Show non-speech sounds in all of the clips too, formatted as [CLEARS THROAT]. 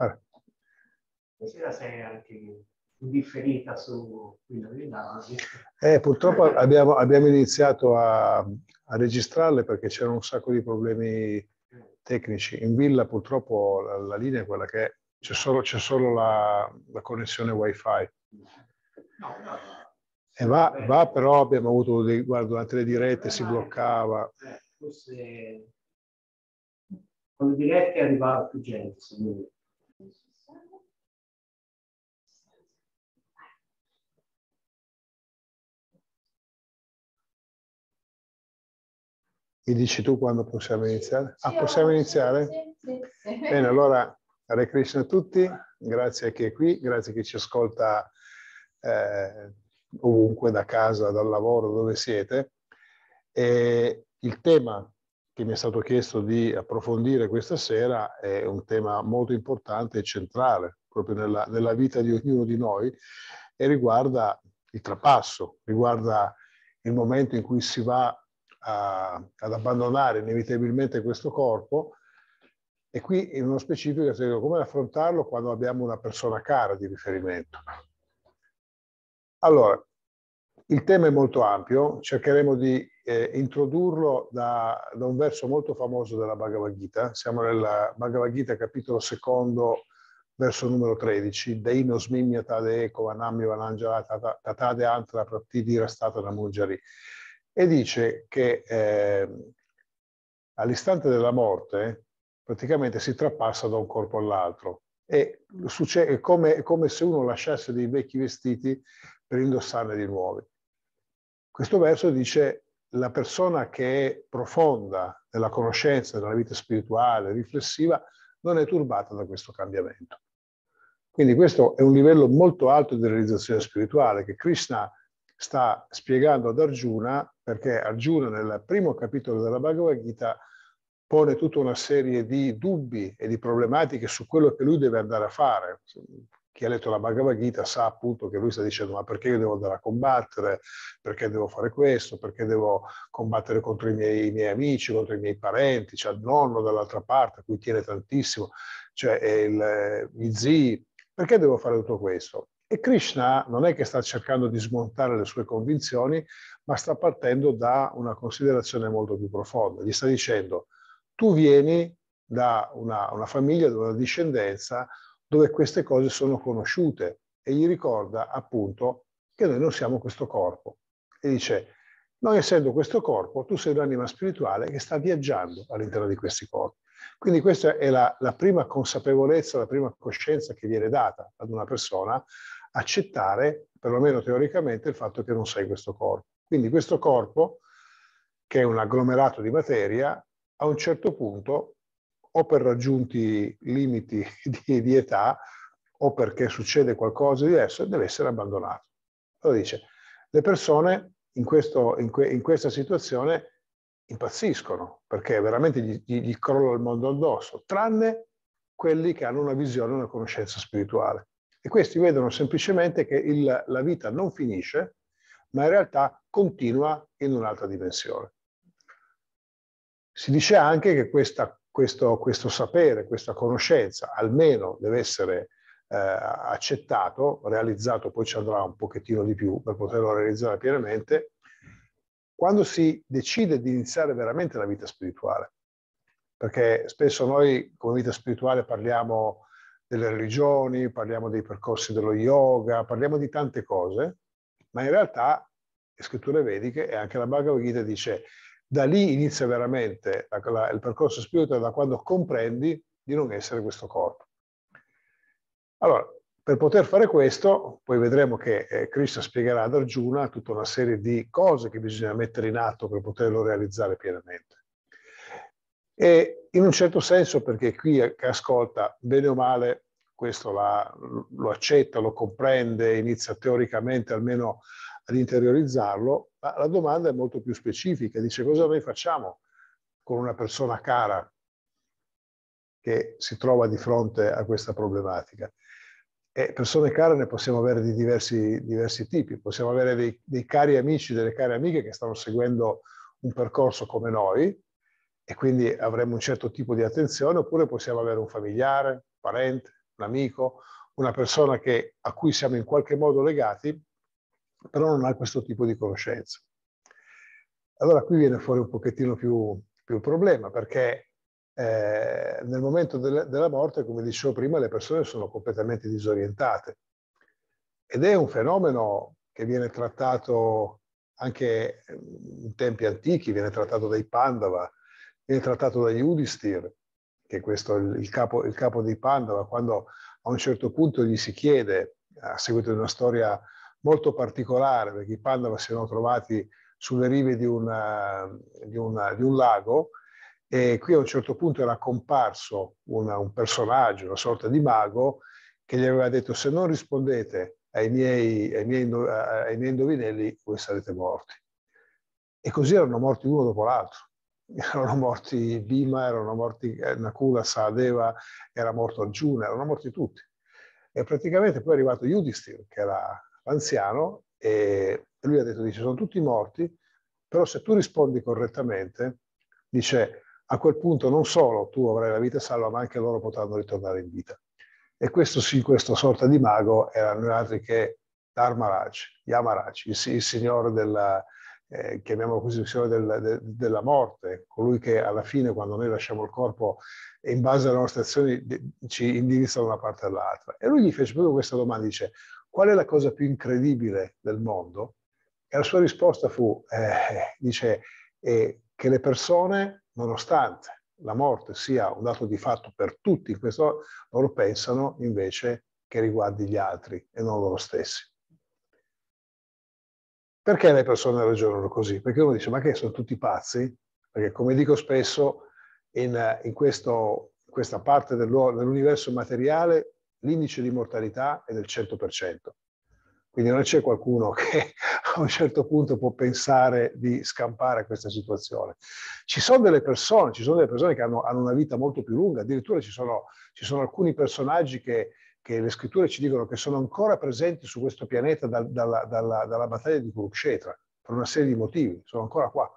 Vabbè. Ah. Stasera sei anche indifferita su quello che davanti. Eh, purtroppo abbiamo, abbiamo iniziato a, a, registrarle perché c'erano un sacco di problemi tecnici. In villa purtroppo la, la linea è quella che è, c'è solo, c'è solo la, la, connessione wifi. No, no. E va, va, però abbiamo avuto dei, guarda, durante le dirette eh, si bloccava. Eh, forse con le dirette arrivava più gente, secondo me. Mi dici tu quando possiamo iniziare? Ah, possiamo iniziare? Sì, sì, Bene, allora, Hare Krishna a tutti, grazie a chi è qui, grazie a chi ci ascolta eh, ovunque, da casa, dal lavoro, dove siete. E il tema che mi è stato chiesto di approfondire questa sera è un tema molto importante e centrale proprio nella, nella vita di ognuno di noi e riguarda il trapasso, riguarda il momento in cui si va a, ad abbandonare inevitabilmente questo corpo e qui in uno specifico come affrontarlo quando abbiamo una persona cara di riferimento. Allora, il tema è molto ampio, cercheremo di eh, introdurlo da, da, un verso molto famoso della Bhagavad Gita, siamo nella Bhagavad Gita capitolo secondo, verso numero 13, Deino smimya tade eko vanamya vananjala tatade antra prattidira stata namujari e dice che eh, all'istante della morte praticamente si trapassa da un corpo all'altro e mm. succede, è come, come se uno lasciasse dei vecchi vestiti per indossarne di nuovi. Questo verso dice la persona che è profonda nella conoscenza, nella vita spirituale, riflessiva, non è turbata da questo cambiamento. Quindi questo è un livello molto alto di realizzazione spirituale che Krishna sta spiegando ad Arjuna, perché Arjuna nel primo capitolo della Bhagavad Gita pone tutta una serie di dubbi e di problematiche su quello che lui deve andare a fare. Chi ha letto la Bhagavad Gita sa appunto che lui sta dicendo ma perché io devo andare a combattere, perché devo fare questo, perché devo combattere contro i miei, i miei amici, contro i miei parenti, c'è il nonno dall'altra parte a cui tiene tantissimo, cioè il, eh, gli zii, perché devo fare tutto questo? E Krishna non è che sta cercando di smontare le sue convinzioni, ma sta partendo da una considerazione molto più profonda. Gli sta dicendo, tu vieni da una, una famiglia, da una discendenza dove queste cose sono conosciute e gli ricorda appunto che noi non siamo questo corpo. E dice, non essendo questo corpo, tu sei un'anima spirituale che sta viaggiando all'interno di questi corpi. Quindi questa è la, la prima consapevolezza, la prima coscienza che viene data ad una persona accettare, perlomeno teoricamente, il fatto che non sei questo corpo. Quindi questo corpo, che è un agglomerato di materia, a un certo punto, o per raggiunti limiti [LAUGHS] di, di età, o perché succede qualcosa di diverso, deve essere abbandonato. Lo dice, le persone in, questo, in, que, in questa situazione impazziscono, perché veramente gli, gli, gli crolla il mondo addosso, tranne quelli che hanno una visione, una conoscenza spirituale e questi vedono semplicemente che il, la vita non finisce, ma in realtà continua in un'altra dimensione. Si dice anche che questa, questo, questo, sapere, questa conoscenza, almeno deve essere eh, accettato, realizzato, poi ci andrà un pochettino di più per poterlo realizzare pienamente, quando si decide di iniziare veramente la vita spirituale. Perché spesso noi come vita spirituale parliamo delle religioni, parliamo dei percorsi dello yoga, parliamo di tante cose, ma in realtà le scritture vediche e anche la Bhagavad Gita dice da lì inizia veramente la, la, il percorso spirituale da quando comprendi di non essere questo corpo. Allora, per poter fare questo, poi vedremo che eh, Cristo spiegherà ad Arjuna tutta una serie di cose che bisogna mettere in atto per poterlo realizzare pienamente. E in un certo senso, perché qui eh, che ascolta, bene o male, questo la, lo accetta, lo comprende, inizia teoricamente almeno ad interiorizzarlo, ma la domanda è molto più specifica, dice cosa noi facciamo con una persona cara che si trova di fronte a questa problematica. E persone care ne possiamo avere di diversi, diversi tipi, possiamo avere dei, dei cari amici, delle care amiche che stanno seguendo un percorso come noi e quindi avremo un certo tipo di attenzione, oppure possiamo avere un familiare, un parente, un amico, una persona che, a cui siamo in qualche modo legati, però non ha questo tipo di conoscenza. Allora qui viene fuori un pochettino più, più il problema, perché eh, nel momento de della morte, come dicevo prima, le persone sono completamente disorientate. Ed è un fenomeno che viene trattato anche mm, in tempi antichi, viene trattato dai Pandava, viene trattato dagli Udistir, che è il capo, il capo di Pandora, quando a un certo punto gli si chiede, a seguito di una storia molto particolare, perché i Pandava si erano trovati sulle rive di, una, di, una, di, un lago e qui a un certo punto era comparso una, un personaggio, una sorta di mago, che gli aveva detto se non rispondete ai miei, ai miei, ai miei indovinelli voi sarete morti. E così erano morti uno dopo l'altro. [LAUGHS] erano morti Bima, erano morti eh, Nakula, Saadeva, era morto Arjuna, erano morti tutti. E praticamente poi è arrivato Yudhisthira, che era l'anziano, e lui ha detto, dice, sono tutti morti, però se tu rispondi correttamente, dice, a quel punto non solo tu avrai la vita salva, ma anche loro potranno ritornare in vita. E questo sì, questa sorta di mago erano altri che Dharmaraj, Yamaraj, il, il signore della, eh, chiamiamolo così, il Signore del, de, della morte, colui che alla fine, quando noi lasciamo il corpo, in base alle nostre azioni ci indirizza da una parte all'altra. E lui gli fece proprio questa domanda, dice, qual è la cosa più incredibile del mondo? E la sua risposta fu, eh, dice, eh, che le persone, nonostante la morte sia un dato di fatto per tutti, questo loro pensano invece che riguardi gli altri e non loro stessi. Perché le persone ragionano così? Perché uno dice, ma che sono tutti pazzi? Perché come dico spesso, in, in, questo, questa parte dell'universo materiale l'indice di mortalità è del 100%. Quindi non c'è qualcuno [LAUGHS] che a un certo punto può pensare di scampare a questa situazione. Ci sono delle persone, ci sono delle persone che hanno, hanno una vita molto più lunga, addirittura ci sono, ci sono alcuni personaggi che che le scritture ci dicono che sono ancora presenti su questo pianeta da, dalla, dalla, dalla, battaglia di Kurukshetra, per una serie di motivi, sono ancora qua,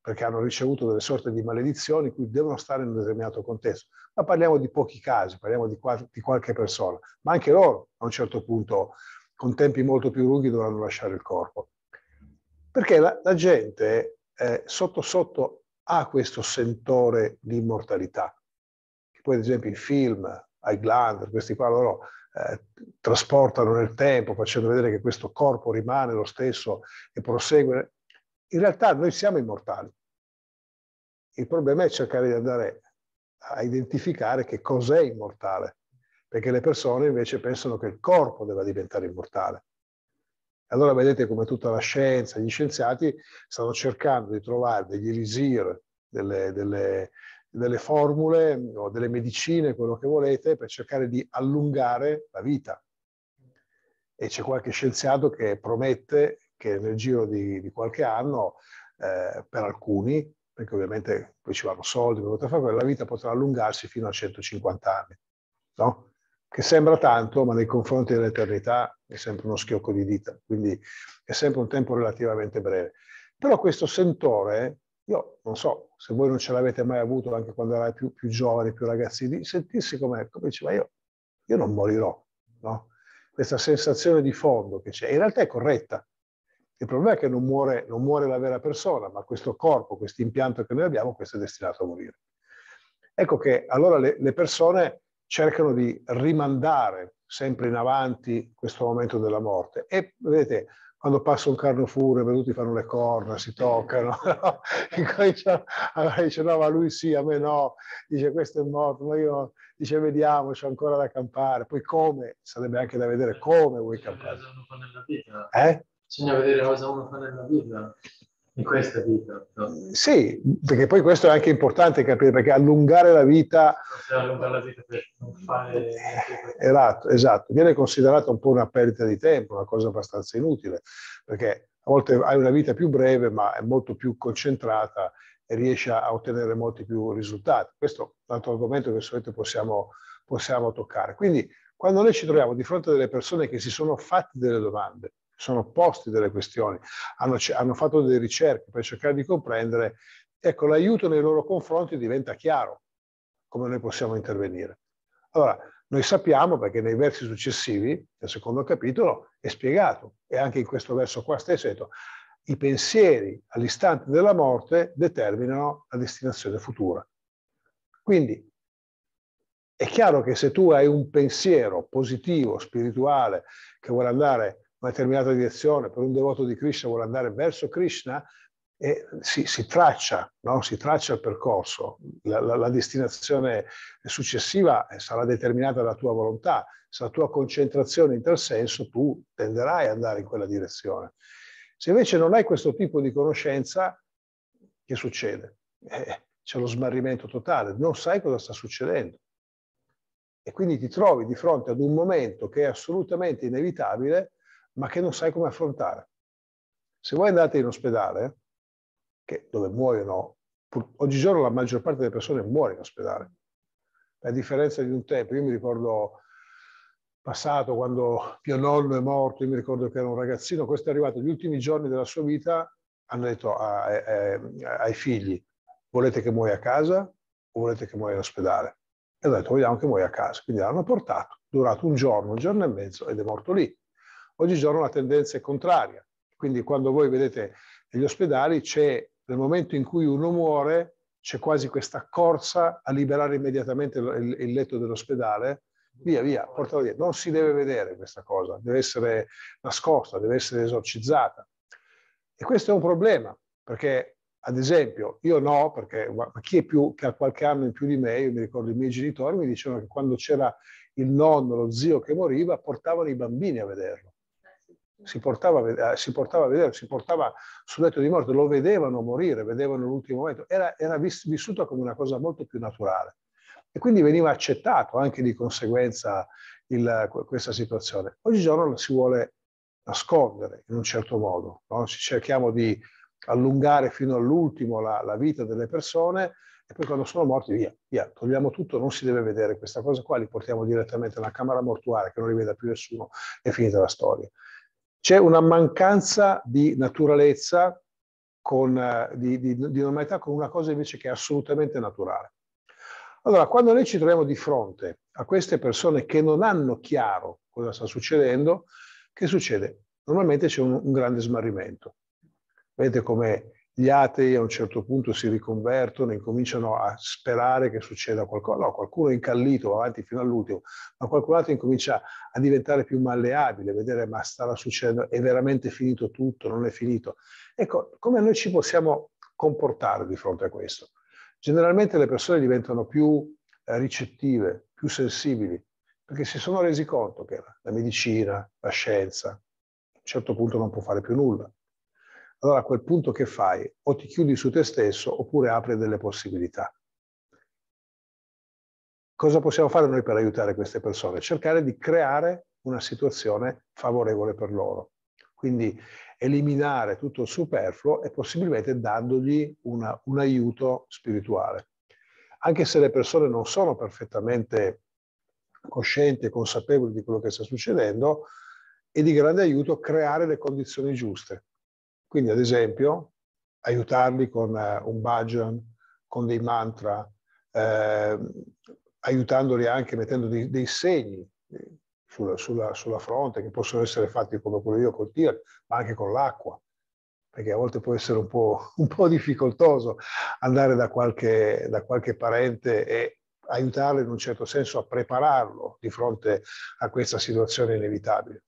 perché hanno ricevuto delle sorte di maledizioni cui devono stare in un determinato contesto. Ma parliamo di pochi casi, parliamo di, qual- di qualche persona, ma anche loro a un certo punto, con tempi molto più lunghi, dovranno lasciare il corpo. Perché la, la gente eh, sotto sotto ha questo sentore di immortalità, che poi ad esempio in film, ai Glander, questi qua loro eh, trasportano nel tempo facendo vedere che questo corpo rimane lo stesso e prosegue. In realtà noi siamo immortali. Il problema è cercare di andare a identificare che cos'è immortale, perché le persone invece pensano che il corpo debba diventare immortale. Allora vedete come tutta la scienza, gli scienziati stanno cercando di trovare degli elisir, delle, delle, delle formule o delle medicine, quello che volete, per cercare di allungare la vita. E c'è qualche scienziato che promette che nel giro di, di qualche anno, eh, per alcuni, perché ovviamente poi ci vanno soldi, fare, la vita potrà allungarsi fino a 150 anni, no? che sembra tanto, ma nei confronti dell'eternità è sempre uno schiocco di dita, quindi è sempre un tempo relativamente breve. Però questo sentore io non so se voi non ce l'avete mai avuto anche quando eravate più, più giovani, più ragazzini, sentirsi come, come diceva io, io non morirò, no? Questa sensazione di fondo che c'è, in realtà è corretta. Il problema è che non muore, non muore la vera persona, ma questo corpo, questo impianto che noi abbiamo, questo è destinato a morire. Ecco che allora le, le persone cercano di rimandare sempre in avanti questo momento della morte. E vedete, quando passa un carro furio, tutti fanno le corna, si toccano, [LAUGHS] no? allora dice no, ma lui sì, a me no, dice questo è morto, ma io, dice vediamo, c'è ancora da campare, poi come, sarebbe anche da vedere come vuoi campare. Eh? Bisogna vedere cosa uno fa nella vita. Eh? in questa vita. No? Mm, sì, perché poi questo è anche importante capire, perché allungare la vita... Allungare la vita per non fare... Eh, esatto, esatto, viene considerata un po' una perdita di tempo, una cosa abbastanza inutile, perché a volte hai una vita più breve, ma è molto più concentrata e riesci a ottenere molti più risultati. Questo è un altro argomento che solito possiamo, possiamo toccare. Quindi quando noi ci troviamo di fronte a delle persone che si sono fatte delle domande, sono posti delle questioni, hanno, hanno fatto delle ricerche per cercare di comprendere, ecco l'aiuto nei loro confronti diventa chiaro come noi possiamo intervenire. Allora, noi sappiamo perché nei versi successivi, nel secondo capitolo, è spiegato, e anche in questo verso qua stesso è detto, i pensieri all'istante della morte determinano la destinazione futura. Quindi è chiaro che se tu hai un pensiero positivo, spirituale, che vuole andare una determinata direzione, per un devoto di Krishna vuole andare verso Krishna, e si, si, traccia, no? si traccia il percorso, la, la, la, destinazione successiva sarà determinata dalla tua volontà, se la tua concentrazione in tal senso tu tenderai ad andare in quella direzione. Se invece non hai questo tipo di conoscenza, che succede? Eh, c'è lo smarrimento totale, non sai cosa sta succedendo. E quindi ti trovi di fronte ad un momento che è assolutamente inevitabile, ma che non sai come affrontare. Se voi andate in ospedale, che, dove muoiono, pur, oggigiorno la maggior parte delle persone muore in ospedale, a differenza di un tempo, io mi ricordo passato quando mio nonno è morto, io mi ricordo che era un ragazzino, questo è arrivato gli ultimi giorni della sua vita, hanno detto a, a, a, ai figli, volete che muoia a casa o volete che muoia in ospedale? E hanno detto vogliamo che muoia a casa, quindi l'hanno portato, durato un giorno, un giorno e mezzo ed è morto lì. Oggigiorno la tendenza è contraria, quindi quando voi vedete negli ospedali c'è, nel momento in cui uno muore, c'è quasi questa corsa a liberare immediatamente il, il letto dell'ospedale, via via, portalo via. Non si deve vedere questa cosa, deve essere nascosta, deve essere esorcizzata. E questo è un problema, perché ad esempio, io no, perché ma chi è più che ha qualche anno in più di me, io mi ricordo i miei genitori, mi dicevano che quando c'era il nonno, lo zio che moriva, portavano i bambini a vederlo si portava, eh, si portava a vedere, si portava sul letto di morte, lo vedevano morire, vedevano l'ultimo momento, era, era vissuto come una cosa molto più naturale. E quindi veniva accettato anche di conseguenza il, questa situazione. Oggigiorno si vuole nascondere in un certo modo, no? Ci cerchiamo di allungare fino all'ultimo la, la, vita delle persone e poi quando sono morti via, via, togliamo tutto, non si deve vedere questa cosa qua, li portiamo direttamente alla camera mortuaria che non li veda più nessuno, è finita la storia. C'è una mancanza di naturalezza, con, eh, di, di, di normalità con una cosa invece che è assolutamente naturale. Allora, quando noi ci troviamo di fronte a queste persone che non hanno chiaro cosa sta succedendo, che succede? Normalmente c'è un, un grande smarrimento. Vedete come gli atei a un certo punto si riconvertono e incominciano a sperare che succeda qualcosa. No, qualcuno è incallito, va avanti fino all'ultimo, ma qualcun altro incomincia a diventare più malleabile, a vedere ma starà succedendo, è veramente finito tutto, non è finito. Ecco, come noi ci possiamo comportare di fronte a questo? Generalmente le persone diventano più eh, ricettive, più sensibili, perché si sono resi conto che la medicina, la scienza, a un certo punto non può fare più nulla allora a quel punto che fai? O ti chiudi su te stesso oppure apri delle possibilità. Cosa possiamo fare noi per aiutare queste persone? Cercare di creare una situazione favorevole per loro. Quindi eliminare tutto il superfluo e possibilmente dandogli una, un aiuto spirituale. Anche se le persone non sono perfettamente coscienti e consapevoli di quello che sta succedendo, è di grande aiuto creare le condizioni giuste. Quindi, ad esempio, aiutarli con eh, un bhajan, con dei mantra, eh, aiutandoli anche mettendo dei, dei segni eh, sulla, sulla, sulla, fronte, che possono essere fatti come quello io col tir, ma anche con l'acqua, perché a volte può essere un po', [LAUGHS] un po difficoltoso andare da qualche, da qualche parente e aiutarlo in un certo senso a prepararlo di fronte a questa situazione inevitabile.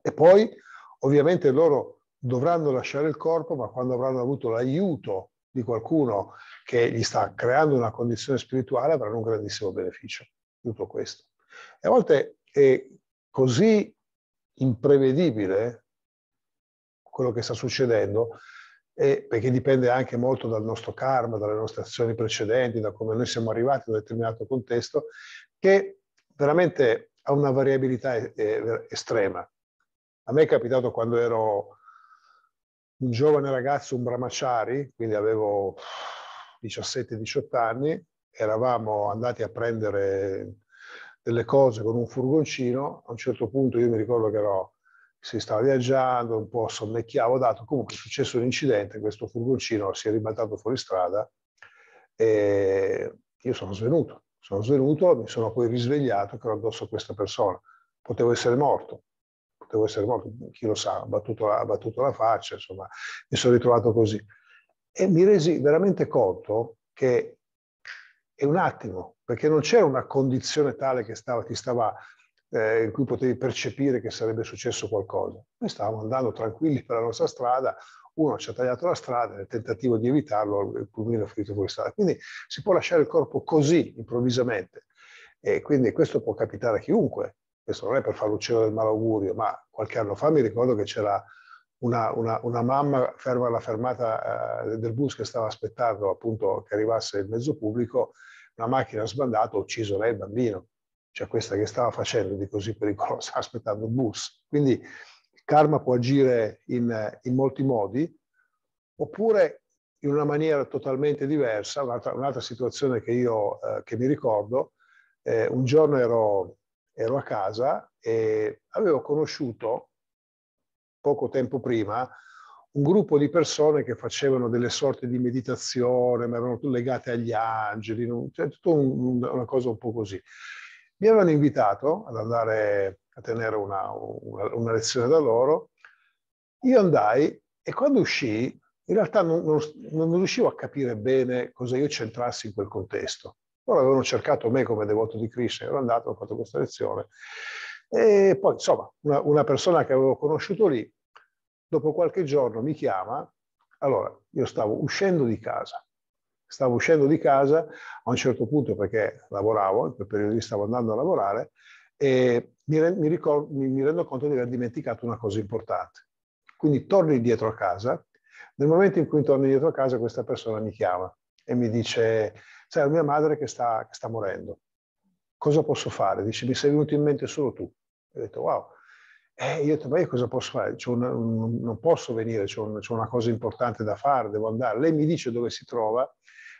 E poi ovviamente loro dovranno lasciare il corpo, ma quando avranno avuto l'aiuto di qualcuno che gli sta creando una condizione spirituale, avranno un grandissimo beneficio. Tutto questo. E a volte è così imprevedibile quello che sta succedendo, eh, perché dipende anche molto dal nostro karma, dalle nostre azioni precedenti, da come noi siamo arrivati in un determinato contesto, che veramente ha una variabilità eh, estrema. A me è capitato quando ero un giovane ragazzo, un bramaciari, quindi avevo 17-18 anni, eravamo andati a prendere delle cose con un furgoncino, a un certo punto io mi ricordo che ero, si stava viaggiando, un po' sonnecchiavo, dato comunque è successo un incidente, questo furgoncino si è ribaltato fuori strada e io sono svenuto, sono svenuto, mi sono poi risvegliato che ero addosso a questa persona, potevo essere morto, devo essere morto, chi lo sa, ha battuto, la, ha battuto la faccia, insomma, mi sono ritrovato così. E mi resi veramente conto che è un attimo, perché non c'era una condizione tale che stava, ti stava eh, in cui potevi percepire che sarebbe successo qualcosa. Noi stavamo andando tranquilli per la nostra strada, uno ci ha tagliato la strada nel tentativo di evitarlo, il pulmino è finito fuori strada. Quindi si può lasciare il corpo così improvvisamente. E quindi questo può capitare a chiunque questo non è per fare l'uccello del malaugurio, ma qualche anno fa mi ricordo che c'era una, una, una, mamma ferma alla fermata eh, del bus che stava aspettando appunto che arrivasse il mezzo pubblico, una macchina sbandata, ha ucciso lei il bambino, cioè questa che stava facendo di così pericolosa [LAUGHS] aspettando il bus. Quindi il karma può agire in, in molti modi, oppure in una maniera totalmente diversa, un'altra, un'altra situazione che io eh, che mi ricordo, eh, un giorno ero ero a casa e avevo conosciuto poco tempo prima un gruppo di persone che facevano delle sorte di meditazione, ma erano legate agli angeli, cioè tutta un, una cosa un po' così. Mi avevano invitato ad andare a tenere una, una, una lezione da loro. Io andai e quando uscii, in realtà non, non, non riuscivo a capire bene cosa io c'entrassi in quel contesto. Loro avevano cercato me come devoto di Krishna, ero andato, ho fatto questa lezione. E poi, insomma, una, una persona che avevo conosciuto lì, dopo qualche giorno mi chiama, allora io stavo uscendo di casa, stavo uscendo di casa a un certo punto perché lavoravo, in quel periodo lì stavo andando a lavorare, e mi, mi, ricordo, mi, mi, rendo conto di aver dimenticato una cosa importante. Quindi torno indietro a casa, nel momento in cui torno indietro a casa questa persona mi chiama e mi dice c'è mia madre che sta, che sta, morendo, cosa posso fare? Dice, mi sei venuto in mente solo tu. Ho detto, wow. E eh, io ho detto, ma io cosa posso fare? Un, un, non posso venire, c'è un, una cosa importante da fare, devo andare. Lei mi dice dove si trova,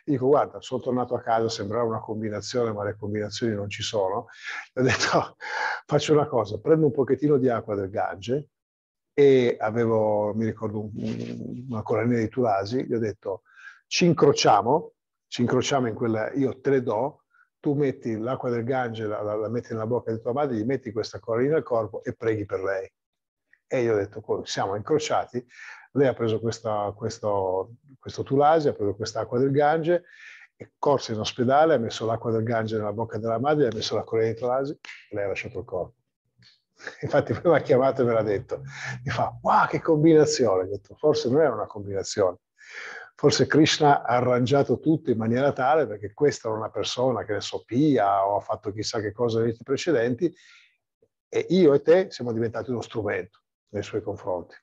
dico, guarda, sono tornato a casa, sembrava una combinazione, ma le combinazioni non ci sono. E ho detto, no, [LAUGHS] faccio una cosa, prendo un pochettino di acqua del Gange, e avevo, mi ricordo, una colonnina di Tulasi, gli ho detto, ci incrociamo, ci incrociamo in quella, io te le do, tu metti l'acqua del Gange, la, la, la, metti nella bocca di tua madre, gli metti questa coralina al corpo e preghi per lei. E io ho detto, siamo incrociati, lei ha preso questa, questo, questo tulasi, ha preso quest'acqua del Gange, è corsa in ospedale, ha messo l'acqua del Gange nella bocca della madre, ha messo la coralina di tulasi e lei ha lasciato il corpo. [LAUGHS] Infatti poi mi ha chiamato e me l'ha detto. Mi fa, wow, che combinazione! Ho detto, forse non era una combinazione Forse Krishna ha arrangiato tutto in maniera tale perché questa era una persona che ne so pia o ha fatto chissà che cosa nei vite precedenti e io e te siamo diventati uno strumento nei suoi confronti.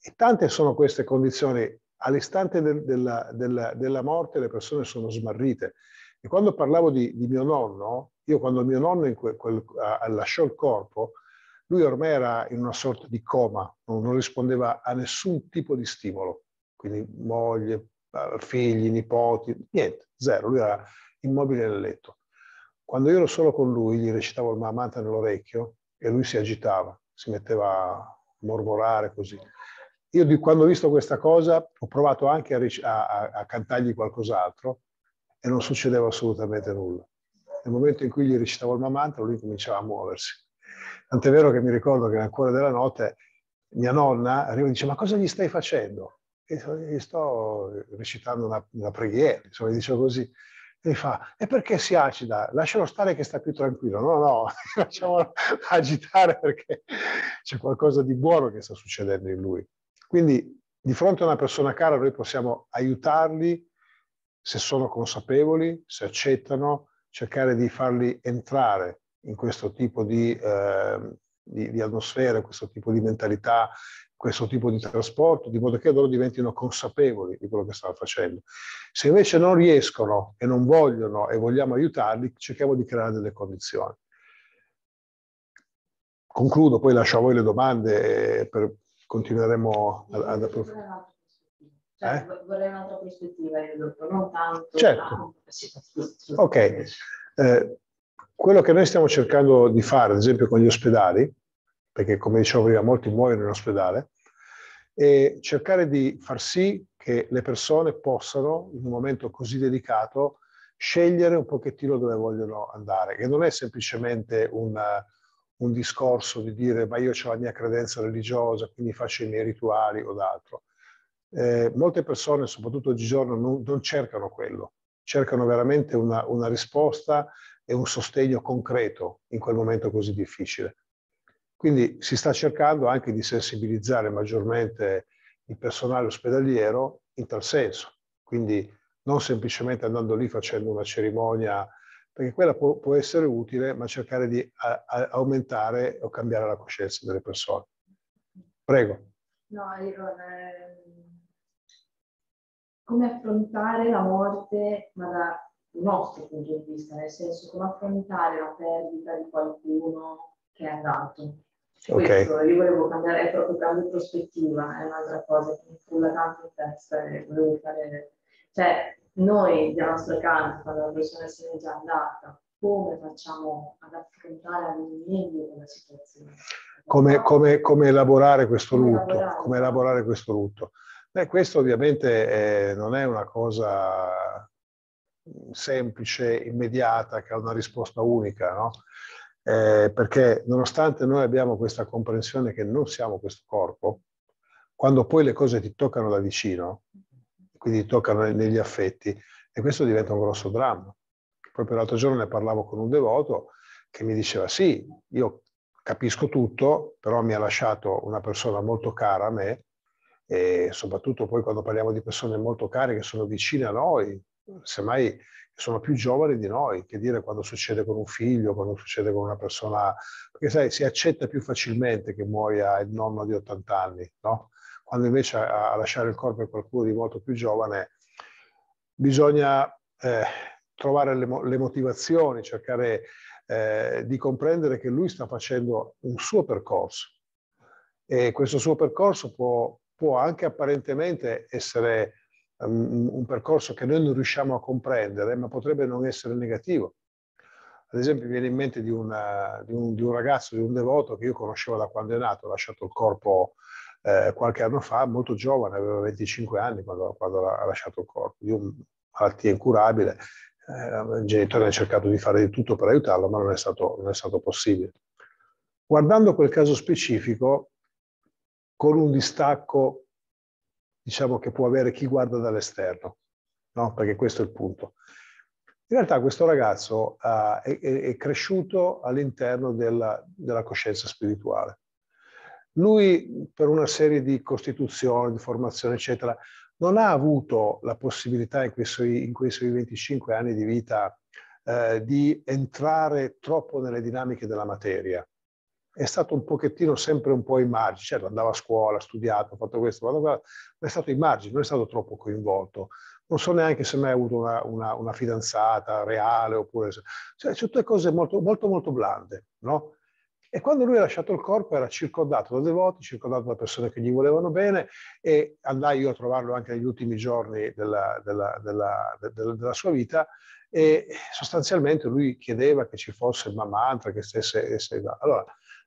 E tante sono queste condizioni. All'istante del, della, della, della, morte le persone sono smarrite. E quando parlavo di, di mio nonno, io quando mio nonno quel, quel, ah, lasciò il corpo, lui ormai era in una sorta di coma, non, non rispondeva a nessun tipo di stimolo quindi moglie, eh, figli, nipoti, niente, zero, lui era immobile nel letto. Quando io ero solo con lui, gli recitavo il mamanta nell'orecchio e lui si agitava, si metteva a mormorare così. Io di, quando ho visto questa cosa ho provato anche a, a, a cantargli qualcos'altro e non succedeva assolutamente nulla. Nel momento in cui gli recitavo il mamanta, lui cominciava a muoversi. Tant'è vero che mi ricordo che nel cuore della notte mia nonna arriva e dice ma cosa gli stai facendo? e sto recitando una, una preghiera, insomma, dicevo così. E fa, e perché si acida? Lascialo stare che sta più tranquillo. No, no, facciamolo [LAUGHS] agitare perché c'è qualcosa di buono che sta succedendo in lui. Quindi di fronte a una persona cara noi possiamo aiutarli se sono consapevoli, se accettano, cercare di farli entrare in questo tipo di, eh, di, di atmosfera, questo tipo di mentalità, questo tipo di trasporto, di modo che loro diventino consapevoli di quello che stanno facendo. Se invece non riescono e non vogliono e vogliamo aiutarli, cerchiamo di creare delle condizioni. Concludo, poi lascio a voi le domande e eh, per, continueremo ad, ad approfondire. Eh? Cioè, eh? Vorrei un'altra prospettiva, non tanto. Certo. Ok. Eh, quello che noi stiamo cercando di fare, ad esempio con gli ospedali, perché come dicevo prima molti muoiono in ospedale, e cercare di far sì che le persone possano, in un momento così delicato, scegliere un pochettino dove vogliono andare, che non è semplicemente un, un discorso di dire ma io ho la mia credenza religiosa, quindi faccio i miei rituali o d'altro. Eh, molte persone, soprattutto oggigiorno, non, non cercano quello, cercano veramente una, una risposta e un sostegno concreto in quel momento così difficile. Quindi si sta cercando anche di sensibilizzare maggiormente il personale ospedaliero in tal senso, quindi non semplicemente andando lì facendo una cerimonia, perché quella può, può essere utile, ma cercare di a, a aumentare o cambiare la coscienza delle persone. Prego. No, Iron, ehm, come affrontare la morte, ma dal nostro punto di vista, nel senso come affrontare la perdita di qualcuno che è andato. Okay. io volevo cambiare, è proprio cambiare prospettiva, è un'altra cosa che mi frulla tanto in testa e volevo fare... Cioè, noi della nostra casa, quando la persona se n'è già andata, come facciamo ad affrontare al meglio la situazione? Come, come, come elaborare questo lutto? Come elaborare questo lutto? Beh, questo ovviamente è, eh, non è una cosa semplice, immediata, che ha una risposta unica, no? eh, perché nonostante noi abbiamo questa comprensione che non siamo questo corpo, quando poi le cose ti toccano da vicino, quindi toccano negli affetti, e questo diventa un grosso dramma. Poi per l'altro giorno ne parlavo con un devoto che mi diceva sì, io capisco tutto, però mi ha lasciato una persona molto cara a me, e soprattutto poi quando parliamo di persone molto care che sono vicine a noi, semmai sono più giovani di noi, che dire quando succede con un figlio, quando succede con una persona, perché sai, si accetta più facilmente che muoia il nonno di 80 anni, no? Quando invece a, lasciare il corpo è qualcuno di molto più giovane bisogna eh, trovare le, le, motivazioni, cercare eh, di comprendere che lui sta facendo un suo percorso e questo suo percorso può, può anche apparentemente essere un percorso che noi non riusciamo a comprendere, ma potrebbe non essere negativo. Ad esempio, mi viene in mente di, una, di, un, di, un, ragazzo, di un devoto che io conoscevo da quando è nato, ho lasciato il corpo eh, qualche anno fa, molto giovane, aveva 25 anni quando, quando ha lasciato il corpo, di una malattia incurabile. Eh, il genitore ha cercato di fare di tutto per aiutarlo, ma non è stato, non è stato possibile. Guardando quel caso specifico, con un distacco diciamo, che può avere chi guarda dall'esterno, no? perché questo è il punto. In realtà questo ragazzo uh, è, è, cresciuto all'interno della, della, coscienza spirituale. Lui, per una serie di costituzioni, di formazione, eccetera, non ha avuto la possibilità in quei suoi, in quei suoi 25 anni di vita eh, di entrare troppo nelle dinamiche della materia è stato un pochettino sempre un po' in margine, certo andava a scuola, ha studiato, ha fatto questo, fatto quello, ma è stato in margine, non è stato troppo coinvolto. Non so neanche se mai ha avuto una, una, una, fidanzata reale oppure... Se... Cioè, tutte cose molto, molto, molto blande, no? E quando lui ha lasciato il corpo era circondato da devoti, circondato da persone che gli volevano bene e andai io a trovarlo anche negli ultimi giorni della, della, della, della sua vita e sostanzialmente lui chiedeva che ci fosse il Mamantra, che stesse... stesse allora,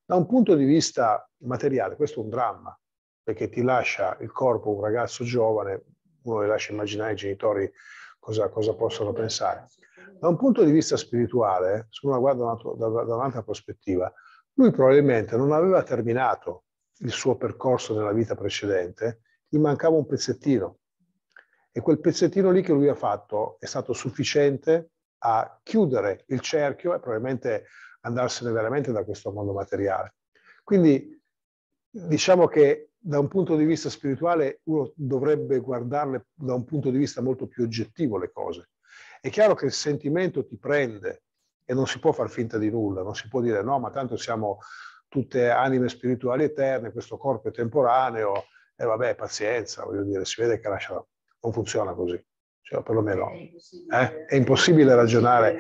da un punto di vista materiale, questo è un dramma, perché ti lascia il corpo un ragazzo giovane, uno le lascia immaginare i genitori cosa, cosa possono pensare. Da un punto di vista spirituale, se uno la guarda da, da un'altra prospettiva, lui probabilmente non aveva terminato il suo percorso nella vita precedente, gli mancava un pezzettino. E quel pezzettino lì che lui ha fatto è stato sufficiente a chiudere il cerchio e probabilmente andarsene veramente da questo mondo materiale. Quindi diciamo che da un punto di vista spirituale uno dovrebbe guardarle da un punto di vista molto più oggettivo le cose. È chiaro che il sentimento ti prende e non si può far finta di nulla, non si può dire no, ma tanto siamo tutte anime spirituali eterne, questo corpo è temporaneo, e vabbè, pazienza, voglio dire, si vede che lascia, non funziona così, cioè, perlomeno è impossibile, eh? è impossibile ragionare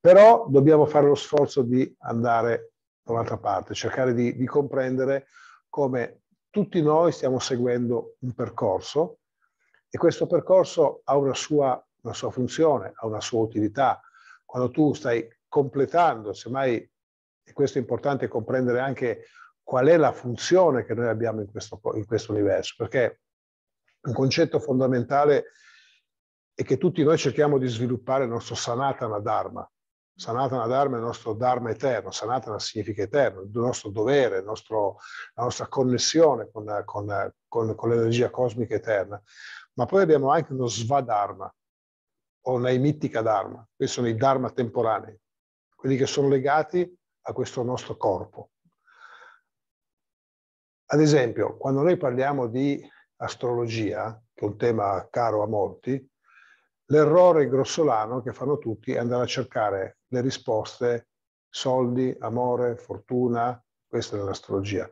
però dobbiamo fare lo sforzo di andare da un'altra parte, cercare di, di comprendere come tutti noi stiamo seguendo un percorso e questo percorso ha una sua, una sua funzione, ha una sua utilità. Quando tu stai completando, semmai, e questo è importante comprendere anche qual è la funzione che noi abbiamo in questo, in questo universo, perché un concetto fondamentale è che tutti noi cerchiamo di sviluppare il nostro sanatana dharma, Sanatana Dharma è il nostro Dharma eterno, Sanatana significa eterno, il nostro dovere, il nostro, la nostra connessione con, con, con, con l'energia cosmica eterna. Ma poi abbiamo anche uno Svadharma o Naimittica Dharma, questi sono i Dharma temporanei, quelli che sono legati a questo nostro corpo. Ad esempio, quando noi parliamo di astrologia, che è un tema caro a molti, L'errore grossolano che fanno tutti è andare a cercare le risposte, soldi, amore, fortuna, questa è l'astrologia.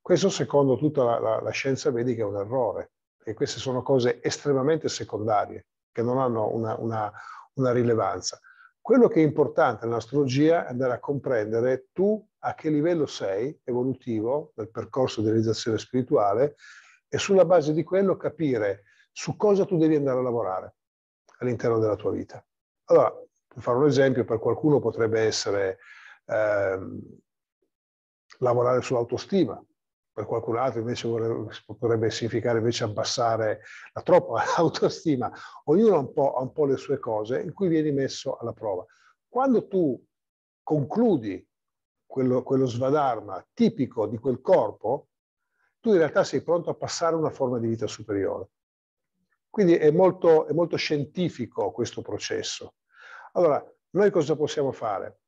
Questo secondo tutta la, la, la scienza medica è un errore, e queste sono cose estremamente secondarie, che non hanno una, una, una rilevanza. Quello che è importante nell'astrologia è andare a comprendere tu a che livello sei evolutivo nel percorso di realizzazione spirituale e sulla base di quello capire su cosa tu devi andare a lavorare all'interno della tua vita. Allora, per fare un esempio, per qualcuno potrebbe essere ehm, lavorare sull'autostima, per qualcun altro invece potrebbe significare invece abbassare la troppa [LAUGHS] autostima. Ognuno ha un, po', ha un po' le sue cose in cui vieni messo alla prova. Quando tu concludi quello, quello svadarma tipico di quel corpo, tu in realtà sei pronto a passare una forma di vita superiore. Quindi è molto, è molto scientifico questo processo. Allora, noi cosa possiamo fare?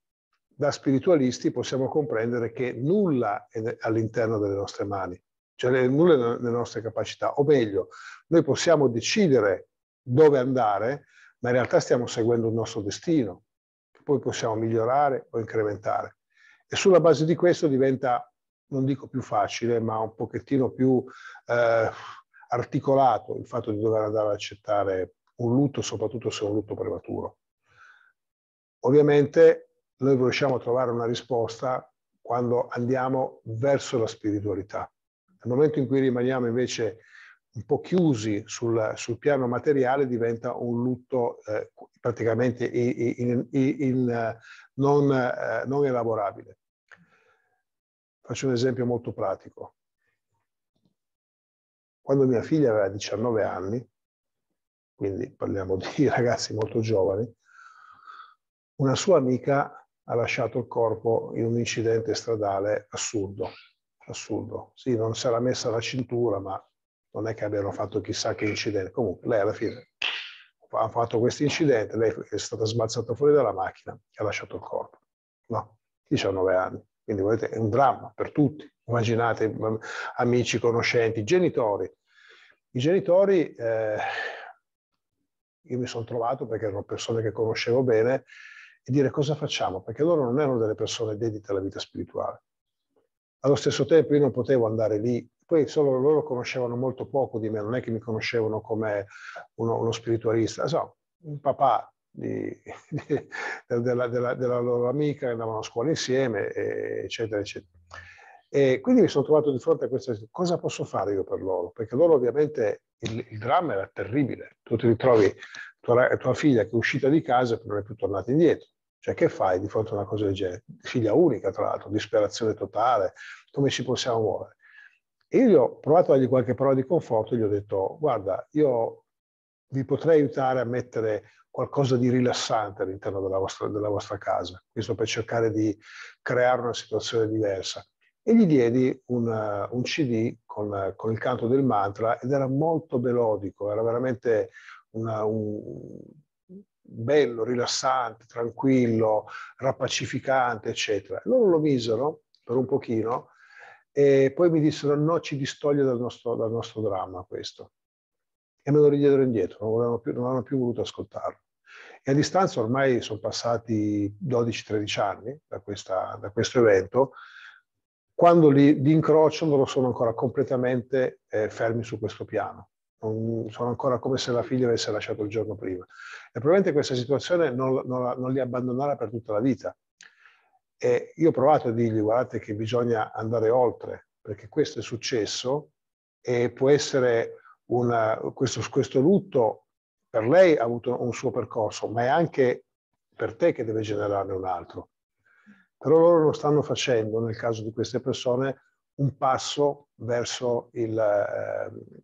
Da spiritualisti possiamo comprendere che nulla è all'interno delle nostre mani, cioè nulla è nelle nostre capacità, o meglio, noi possiamo decidere dove andare, ma in realtà stiamo seguendo il nostro destino, che poi possiamo migliorare o incrementare. E sulla base di questo diventa, non dico più facile, ma un pochettino più eh, articolato il fatto di dover andare ad accettare un lutto, soprattutto se è un lutto prematuro. Ovviamente noi riusciamo a trovare una risposta quando andiamo verso la spiritualità. Nel momento in cui rimaniamo invece un po' chiusi sul, sul piano materiale diventa un lutto eh, praticamente in, in, in, eh, non, eh, non elaborabile. Faccio un esempio molto pratico. Quando mia figlia aveva 19 anni, quindi parliamo [LAUGHS] di ragazzi molto giovani, una sua amica ha lasciato il corpo in un incidente stradale assurdo. Assurdo. Sì, non si era messa la cintura, ma non è che abbiano fatto chissà che incidente. Comunque, lei alla fine ha fatto questo incidente, lei è stata sbalzata fuori dalla macchina e ha lasciato il corpo. No, 19 anni. Quindi volete, è un dramma per tutti immaginate mm, amici, conoscenti, genitori. I genitori, eh, io mi sono trovato perché erano persone che conoscevo bene e dire cosa facciamo, perché loro non erano delle persone dedite alla vita spirituale. Allo stesso tempo io non potevo andare lì, poi solo loro conoscevano molto poco di me, non è che mi conoscevano come uno, uno spiritualista, insomma, un papà di, [LAUGHS] di, della, della, della loro amica, andavano a scuola insieme, eccetera, eccetera. E quindi mi sono trovato di fronte a questa situazione. Cosa posso fare io per loro? Perché loro ovviamente il, il dramma era terribile. Tu ti ritrovi tua, tua figlia che è uscita di casa e non è più tornata indietro. Cioè, che fai di fronte a una cosa del genere? Figlia unica, tra l'altro, disperazione totale, come ci possiamo muovere? E io gli ho provato a dargli qualche parola di conforto e gli ho detto, guarda, io vi potrei aiutare a mettere qualcosa di rilassante all'interno della vostra, della vostra casa, questo per cercare di creare una situazione diversa e gli diedi una, un eh, CD con, con, il canto del mantra ed era molto melodico, era veramente una, un, bello, rilassante, tranquillo, rapacificante, eccetera. Loro lo misero per un pochino e poi mi dissero no, ci distoglie dal nostro, dal nostro dramma questo. E me lo ridiedero indietro, non, avevano più, più voluto ascoltarlo. E a distanza ormai sono passati 12-13 anni da, questa, da questo evento quando li, li incrociano loro sono ancora completamente eh, fermi su questo piano. Non, sono ancora come se la figlia avesse lasciato il giorno prima. E probabilmente questa situazione non, non, non li abbandonerà per tutta la vita. E io ho provato a dirgli, guardate che bisogna andare oltre, perché questo è successo e può essere una, questo, questo lutto per lei ha avuto un suo percorso, ma è anche per te che deve generarne un altro però loro lo stanno facendo nel caso di queste persone un passo verso il, eh,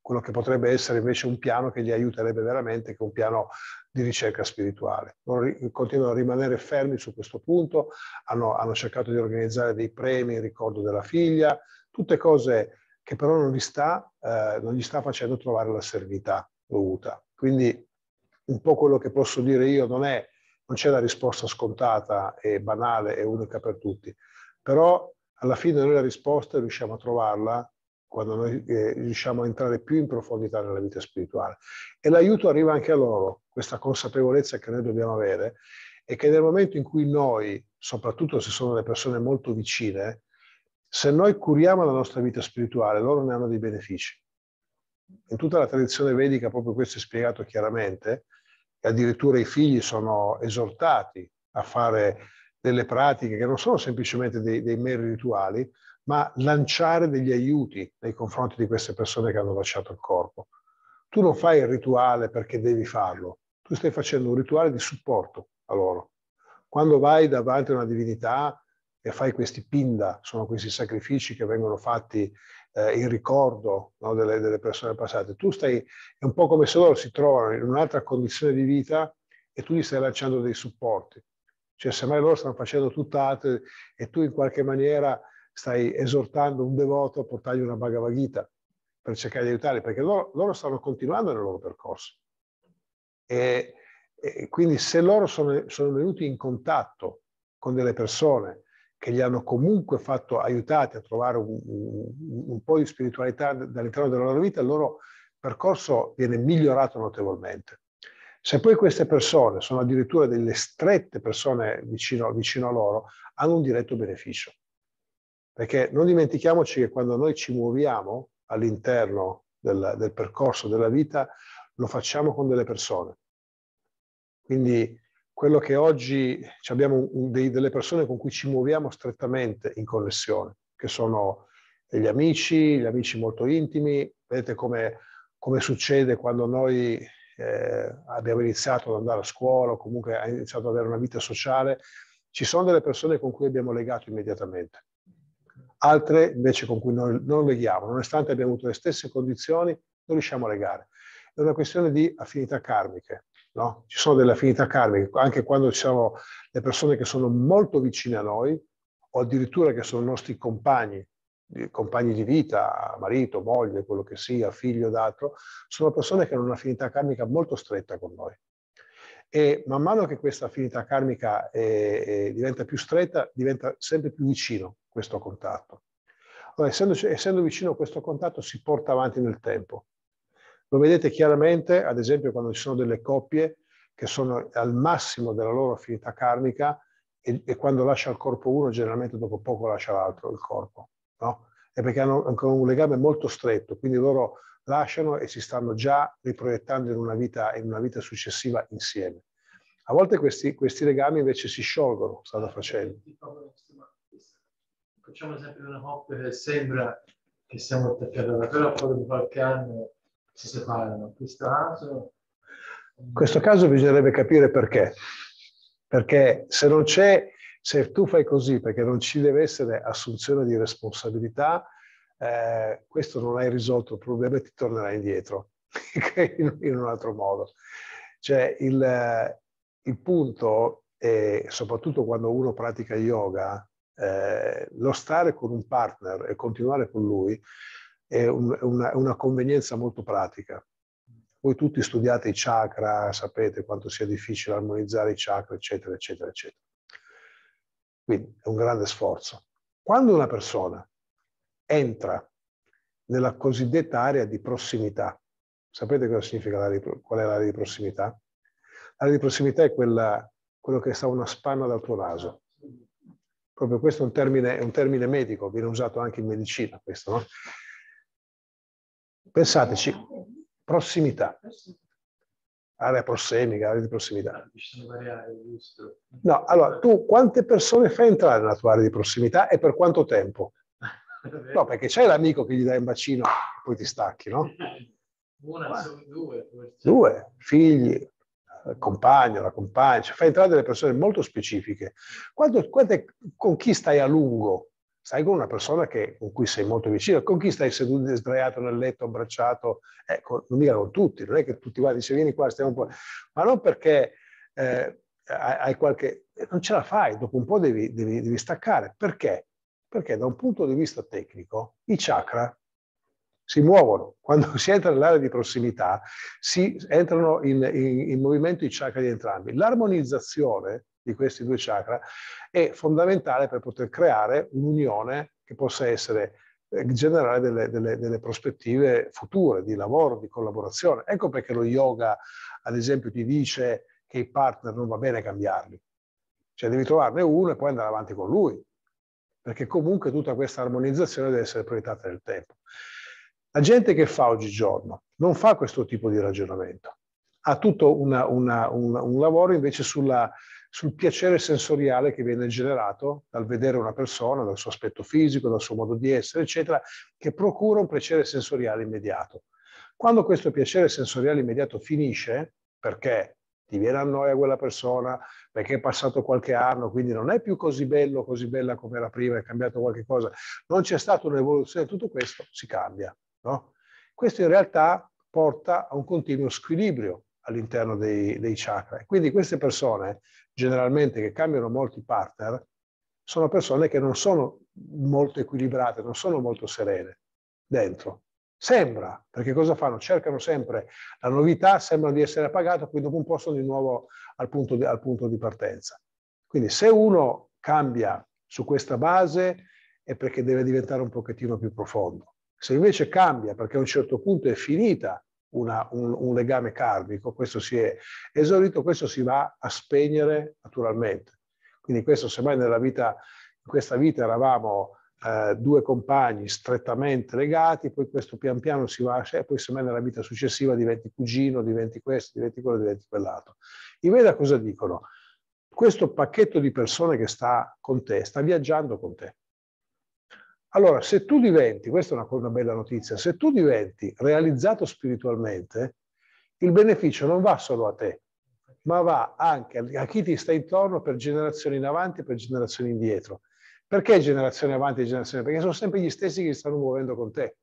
quello che potrebbe essere invece un piano che li aiuterebbe veramente, che è un piano di ricerca spirituale. Loro continuano a rimanere fermi su questo punto, hanno, hanno cercato di organizzare dei premi in ricordo della figlia, tutte cose che però non gli sta, eh, non gli sta facendo trovare la serenità dovuta. Quindi un po' quello che posso dire io non è non c'è la risposta scontata e banale e unica per tutti, però alla fine noi la risposta riusciamo a trovarla quando noi eh, riusciamo a entrare più in profondità nella vita spirituale. E l'aiuto arriva anche a loro, questa consapevolezza che noi dobbiamo avere e che nel momento in cui noi, soprattutto se sono le persone molto vicine, se noi curiamo la nostra vita spirituale, loro ne hanno dei benefici. In tutta la tradizione vedica proprio questo è spiegato chiaramente, addirittura i figli sono esortati a fare delle pratiche che non sono semplicemente dei, dei meri rituali, ma lanciare degli aiuti nei confronti di queste persone che hanno lasciato il corpo. Tu non fai il rituale perché devi farlo, tu stai facendo un rituale di supporto a loro. Quando vai davanti a una divinità e fai questi pinda, sono questi sacrifici che vengono fatti eh, il ricordo no, delle, delle, persone passate. Tu stai, è un po' come se loro si trovano in un'altra condizione di vita e tu gli stai lanciando dei supporti. Cioè, semmai loro stanno facendo tutt'altro e tu in qualche maniera stai esortando un devoto a portargli una Bhagavad Gita per cercare di aiutarli, perché loro, loro stanno continuando nel loro percorso. E, e quindi se loro sono, sono venuti in contatto con delle persone che gli hanno comunque fatto aiutati a trovare un, un, un po' di spiritualità dall'interno della loro vita, il loro percorso viene migliorato notevolmente. Se poi queste persone sono addirittura delle strette persone vicino, vicino a loro, hanno un diretto beneficio. Perché non dimentichiamoci che quando noi ci muoviamo all'interno del, del percorso della vita, lo facciamo con delle persone. Quindi quello che oggi abbiamo dei, delle persone con cui ci muoviamo strettamente in connessione, che sono degli amici, gli amici molto intimi. Vedete come, come succede quando noi eh, abbiamo iniziato ad andare a scuola o comunque abbiamo iniziato ad avere una vita sociale, ci sono delle persone con cui abbiamo legato immediatamente, altre invece con cui non, non leghiamo, nonostante abbiamo avuto le stesse condizioni, non riusciamo a legare. È una questione di affinità karmiche, No? Ci sono delle affinità karmiche, anche quando ci sono le persone che sono molto vicine a noi o addirittura che sono nostri compagni, compagni di vita, marito, moglie, quello che sia, figlio d'altro, sono persone che hanno un'affinità karmica molto stretta con noi. E man mano che questa affinità karmica eh, eh, diventa più stretta, diventa sempre più vicino questo contatto. Allora, essendo, essendo vicino a questo contatto si porta avanti nel tempo. Lo vedete chiaramente, ad esempio, quando ci sono delle coppie che sono al massimo della loro affinità karmica e, e quando lascia il corpo uno, generalmente dopo poco lascia l'altro, il corpo. No? È perché hanno ancora un legame molto stretto, quindi loro lasciano e si stanno già riproiettando in una vita, in una vita successiva insieme. A volte questi, questi legami invece si sciolgono, stanno facendo. Facciamo esempio di una coppia che sembra che siamo attaccati, però poi dopo qualche anno si separano. Questo caso... In questo caso bisognerebbe capire perché. Perché se non c'è, se tu fai così perché non ci deve essere assunzione di responsabilità, eh, questo non hai risolto il problema e ti tornerai indietro [LAUGHS] in, in, un altro modo. Cioè il, eh, il punto è, soprattutto quando uno pratica yoga, eh, lo stare con un partner e continuare con lui è un, una, una, convenienza molto pratica. Voi tutti studiate i chakra, sapete quanto sia difficile armonizzare i chakra, eccetera, eccetera, eccetera. Quindi è un grande sforzo. Quando una persona entra nella cosiddetta area di prossimità, sapete cosa significa l'area di, qual è l'area di prossimità? L'area di prossimità è quella, quello che sta una spanna dal tuo naso proprio questo è un termine, è un termine medico, viene usato anche in medicina questo, no? Pensateci, ah, prossimità, area ah, prossemica, area di prossimità. Ah, no, allora tu quante persone fai entrare nella tua area di prossimità e per quanto tempo? [LAUGHS] No, perché c'è l'amico che gli dai un bacino e poi ti stacchi, no? [LAUGHS] Una, Ma, sono due. Due, figli, eh, compagno, la compagna, cioè fai entrare delle persone molto specifiche. Quando, quando, con chi stai a lungo? stai con una persona che, con cui sei molto vicino, con chi stai seduto sdraiato nel letto, abbracciato, ecco, non mica con tutti, non è che tutti vai, dice vieni qua, stiamo qua, ma non perché eh, hai qualche... non ce la fai, dopo un po' devi, devi, devi staccare. Perché? Perché da un punto di vista tecnico i chakra si muovono. Quando si entra nell'area di prossimità, si entrano in, in, in movimento i chakra di entrambi. L'armonizzazione di questi due chakra è fondamentale per poter creare un'unione che possa essere eh, generare delle, delle, delle, prospettive future di lavoro, di collaborazione. Ecco perché lo yoga, ad esempio, ti dice che i partner non va bene cambiarli. Cioè devi trovarne uno e poi andare avanti con lui, perché comunque tutta questa armonizzazione deve essere proiettata nel tempo. La gente che fa oggigiorno non fa questo tipo di ragionamento, ha tutto una, una, un, un lavoro invece sulla, sul piacere sensoriale che viene generato dal vedere una persona, dal suo aspetto fisico, dal suo modo di essere, eccetera, che procura un piacere sensoriale immediato. Quando questo piacere sensoriale immediato finisce, perché ti viene a noia quella persona, perché è passato qualche anno, quindi non è più così bello, così bella come era prima, è cambiato qualche cosa, non c'è stata un'evoluzione, tutto questo si cambia. No? Questo in realtà porta a un continuo squilibrio all'interno dei, dei chakra. Quindi queste persone, generalmente, che cambiano molti partner, sono persone che non sono molto equilibrate, non sono molto serene dentro. Sembra, perché cosa fanno? Cercano sempre la novità, sembrano di essere appagato, poi dopo un po' sono di nuovo al punto di, al punto di partenza. Quindi se uno cambia su questa base è perché deve diventare un pochettino più profondo. Se invece cambia perché a un certo punto è finita una, un, un, legame karmico, questo si è esaurito, questo si va a spegnere naturalmente. Quindi questo semmai nella vita, in questa vita eravamo eh, due compagni strettamente legati, poi questo pian piano si va e cioè, poi semmai nella vita successiva diventi cugino, diventi questo, diventi quello, diventi quell'altro. I Veda cosa dicono? Questo pacchetto di persone che sta con te, sta viaggiando con te. Allora, se tu diventi, questa è una, una bella notizia, se tu diventi realizzato spiritualmente, il beneficio non va solo a te, ma va anche a chi ti sta intorno per generazioni in avanti e per generazioni indietro. Perché generazioni avanti e generazioni? Perché sono sempre gli stessi che stanno muovendo con te.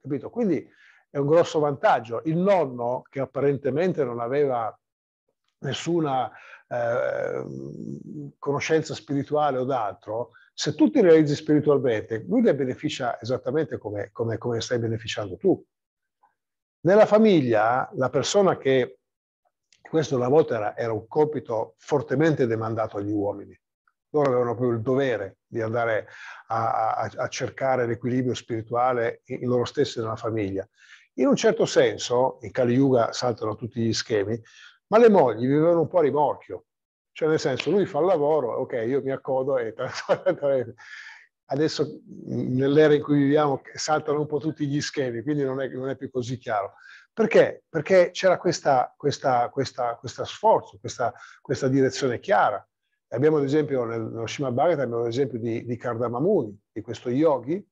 Capito? Quindi è un grosso vantaggio. Il nonno, che apparentemente non aveva nessuna eh, conoscenza spirituale o d'altro, se tu ti realizzi spiritualmente, lui ne beneficia esattamente come, come, come stai beneficiando tu. Nella famiglia, la persona che, questo una volta era, era un compito fortemente demandato agli uomini, loro avevano proprio il dovere di andare a, a, a, cercare l'equilibrio spirituale in loro stessi nella famiglia. In un certo senso, in Kali Yuga saltano tutti gli schemi, ma le mogli vivevano un po' a rimorchio, cioè nel senso, lui fa il lavoro, ok, io mi accodo e... Adesso mm, nell'era in cui viviamo saltano un po' tutti gli schemi, quindi non è, non è più così chiaro. Perché? Perché c'era questo sforzo, questa, questa, direzione chiara. Abbiamo ad esempio nello Shima Bhagat, abbiamo l'esempio di, di Kardamamuni, di questo yogi,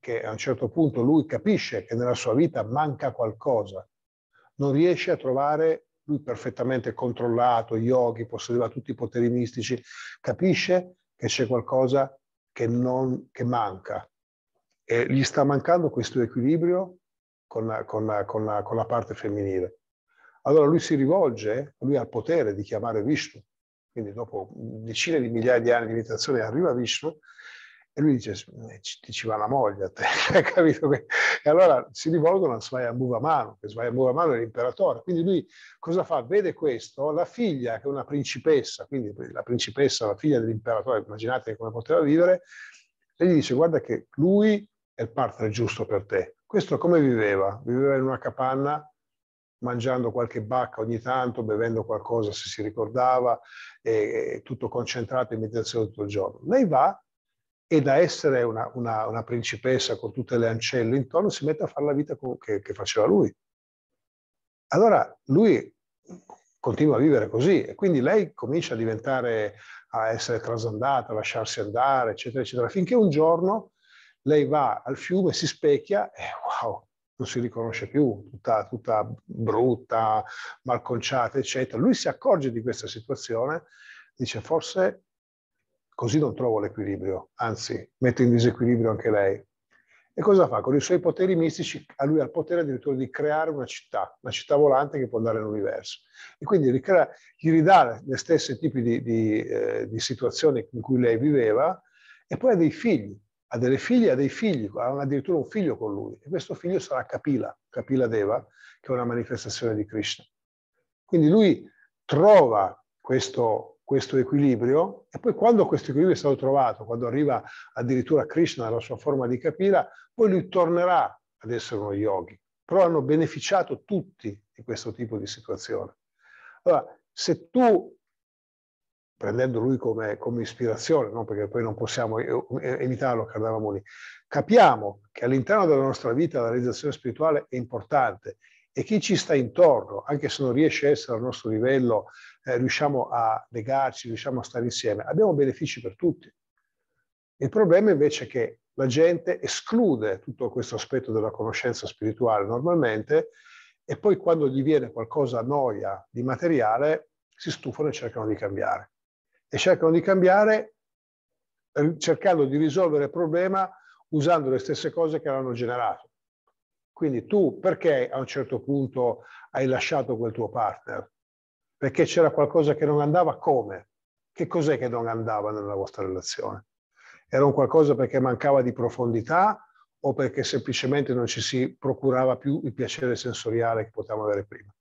che a un certo punto lui capisce che nella sua vita manca qualcosa, non riesce a trovare lui perfettamente controllato, yogi, possedeva tutti i poteri mistici, capisce che c'è qualcosa che, non, che manca. E gli sta mancando questo equilibrio con, con, con, con la parte femminile. Allora lui si rivolge, lui ha il potere di chiamare Vishnu, quindi dopo decine di migliaia di anni di meditazione arriva Vishnu e lui dice, eh, ti ci va la moglie a te, [LAUGHS] capito? E allora si rivolgono a Svaya Muvamano, che Svaya Muvamano è l'imperatore. Quindi lui cosa fa? Vede questo, la figlia, che è una principessa, quindi la principessa, la figlia dell'imperatore, immaginate come poteva vivere, e gli dice, guarda che lui è il partner giusto per te. Questo come viveva? Viveva in una capanna mangiando qualche bacca ogni tanto, bevendo qualcosa se si ricordava, e, e tutto concentrato in meditazione tutto il giorno. Lei va e da essere una, una, una, principessa con tutte le ancelle intorno si mette a fare la vita che, che faceva lui. Allora lui continua a vivere così e quindi lei comincia a diventare, a essere trasandata, a lasciarsi andare, eccetera, eccetera, finché un giorno lei va al fiume, si specchia e wow, non si riconosce più, tutta, tutta brutta, malconciata, eccetera. Lui si accorge di questa situazione, dice forse Così non trovo l'equilibrio, anzi metto in disequilibrio anche lei. E cosa fa? Con i suoi poteri mistici, a lui ha il potere addirittura di creare una città, una città volante che può andare nell'universo. E quindi ricrea, gli ridà le stesse tipi di, di, eh, di situazioni in cui lei viveva e poi ha dei figli, ha delle figlie, ha dei figli, ha addirittura un figlio con lui. E questo figlio sarà Kapila, Kapila Deva, che è una manifestazione di Krishna. Quindi lui trova questo questo equilibrio e poi quando questo equilibrio è stato trovato, quando arriva addirittura Krishna alla sua forma di Kapila, poi lui tornerà ad essere uno yogi. Però hanno beneficiato tutti di questo tipo di situazione. Allora, se tu, prendendo lui come, come ispirazione, no? perché poi non possiamo evitarlo, Kardamamuni, capiamo che all'interno della nostra vita la realizzazione spirituale è importante e chi ci sta intorno, anche se non riesce a essere al nostro livello eh, riusciamo a legarci, riusciamo a stare insieme, abbiamo benefici per tutti. Il problema invece è che la gente esclude tutto questo aspetto della conoscenza spirituale normalmente e poi quando gli viene qualcosa a noia di materiale si stufano e cercano di cambiare. E cercano di cambiare eh, cercando di risolvere il problema usando le stesse cose che l'hanno generato. Quindi tu perché a un certo punto hai lasciato quel tuo partner? perché c'era qualcosa che non andava, come? Che cos'è che non andava nella vostra relazione? Era un qualcosa perché mancava di profondità o perché semplicemente non ci si procurava più il piacere sensoriale che potevamo avere prima?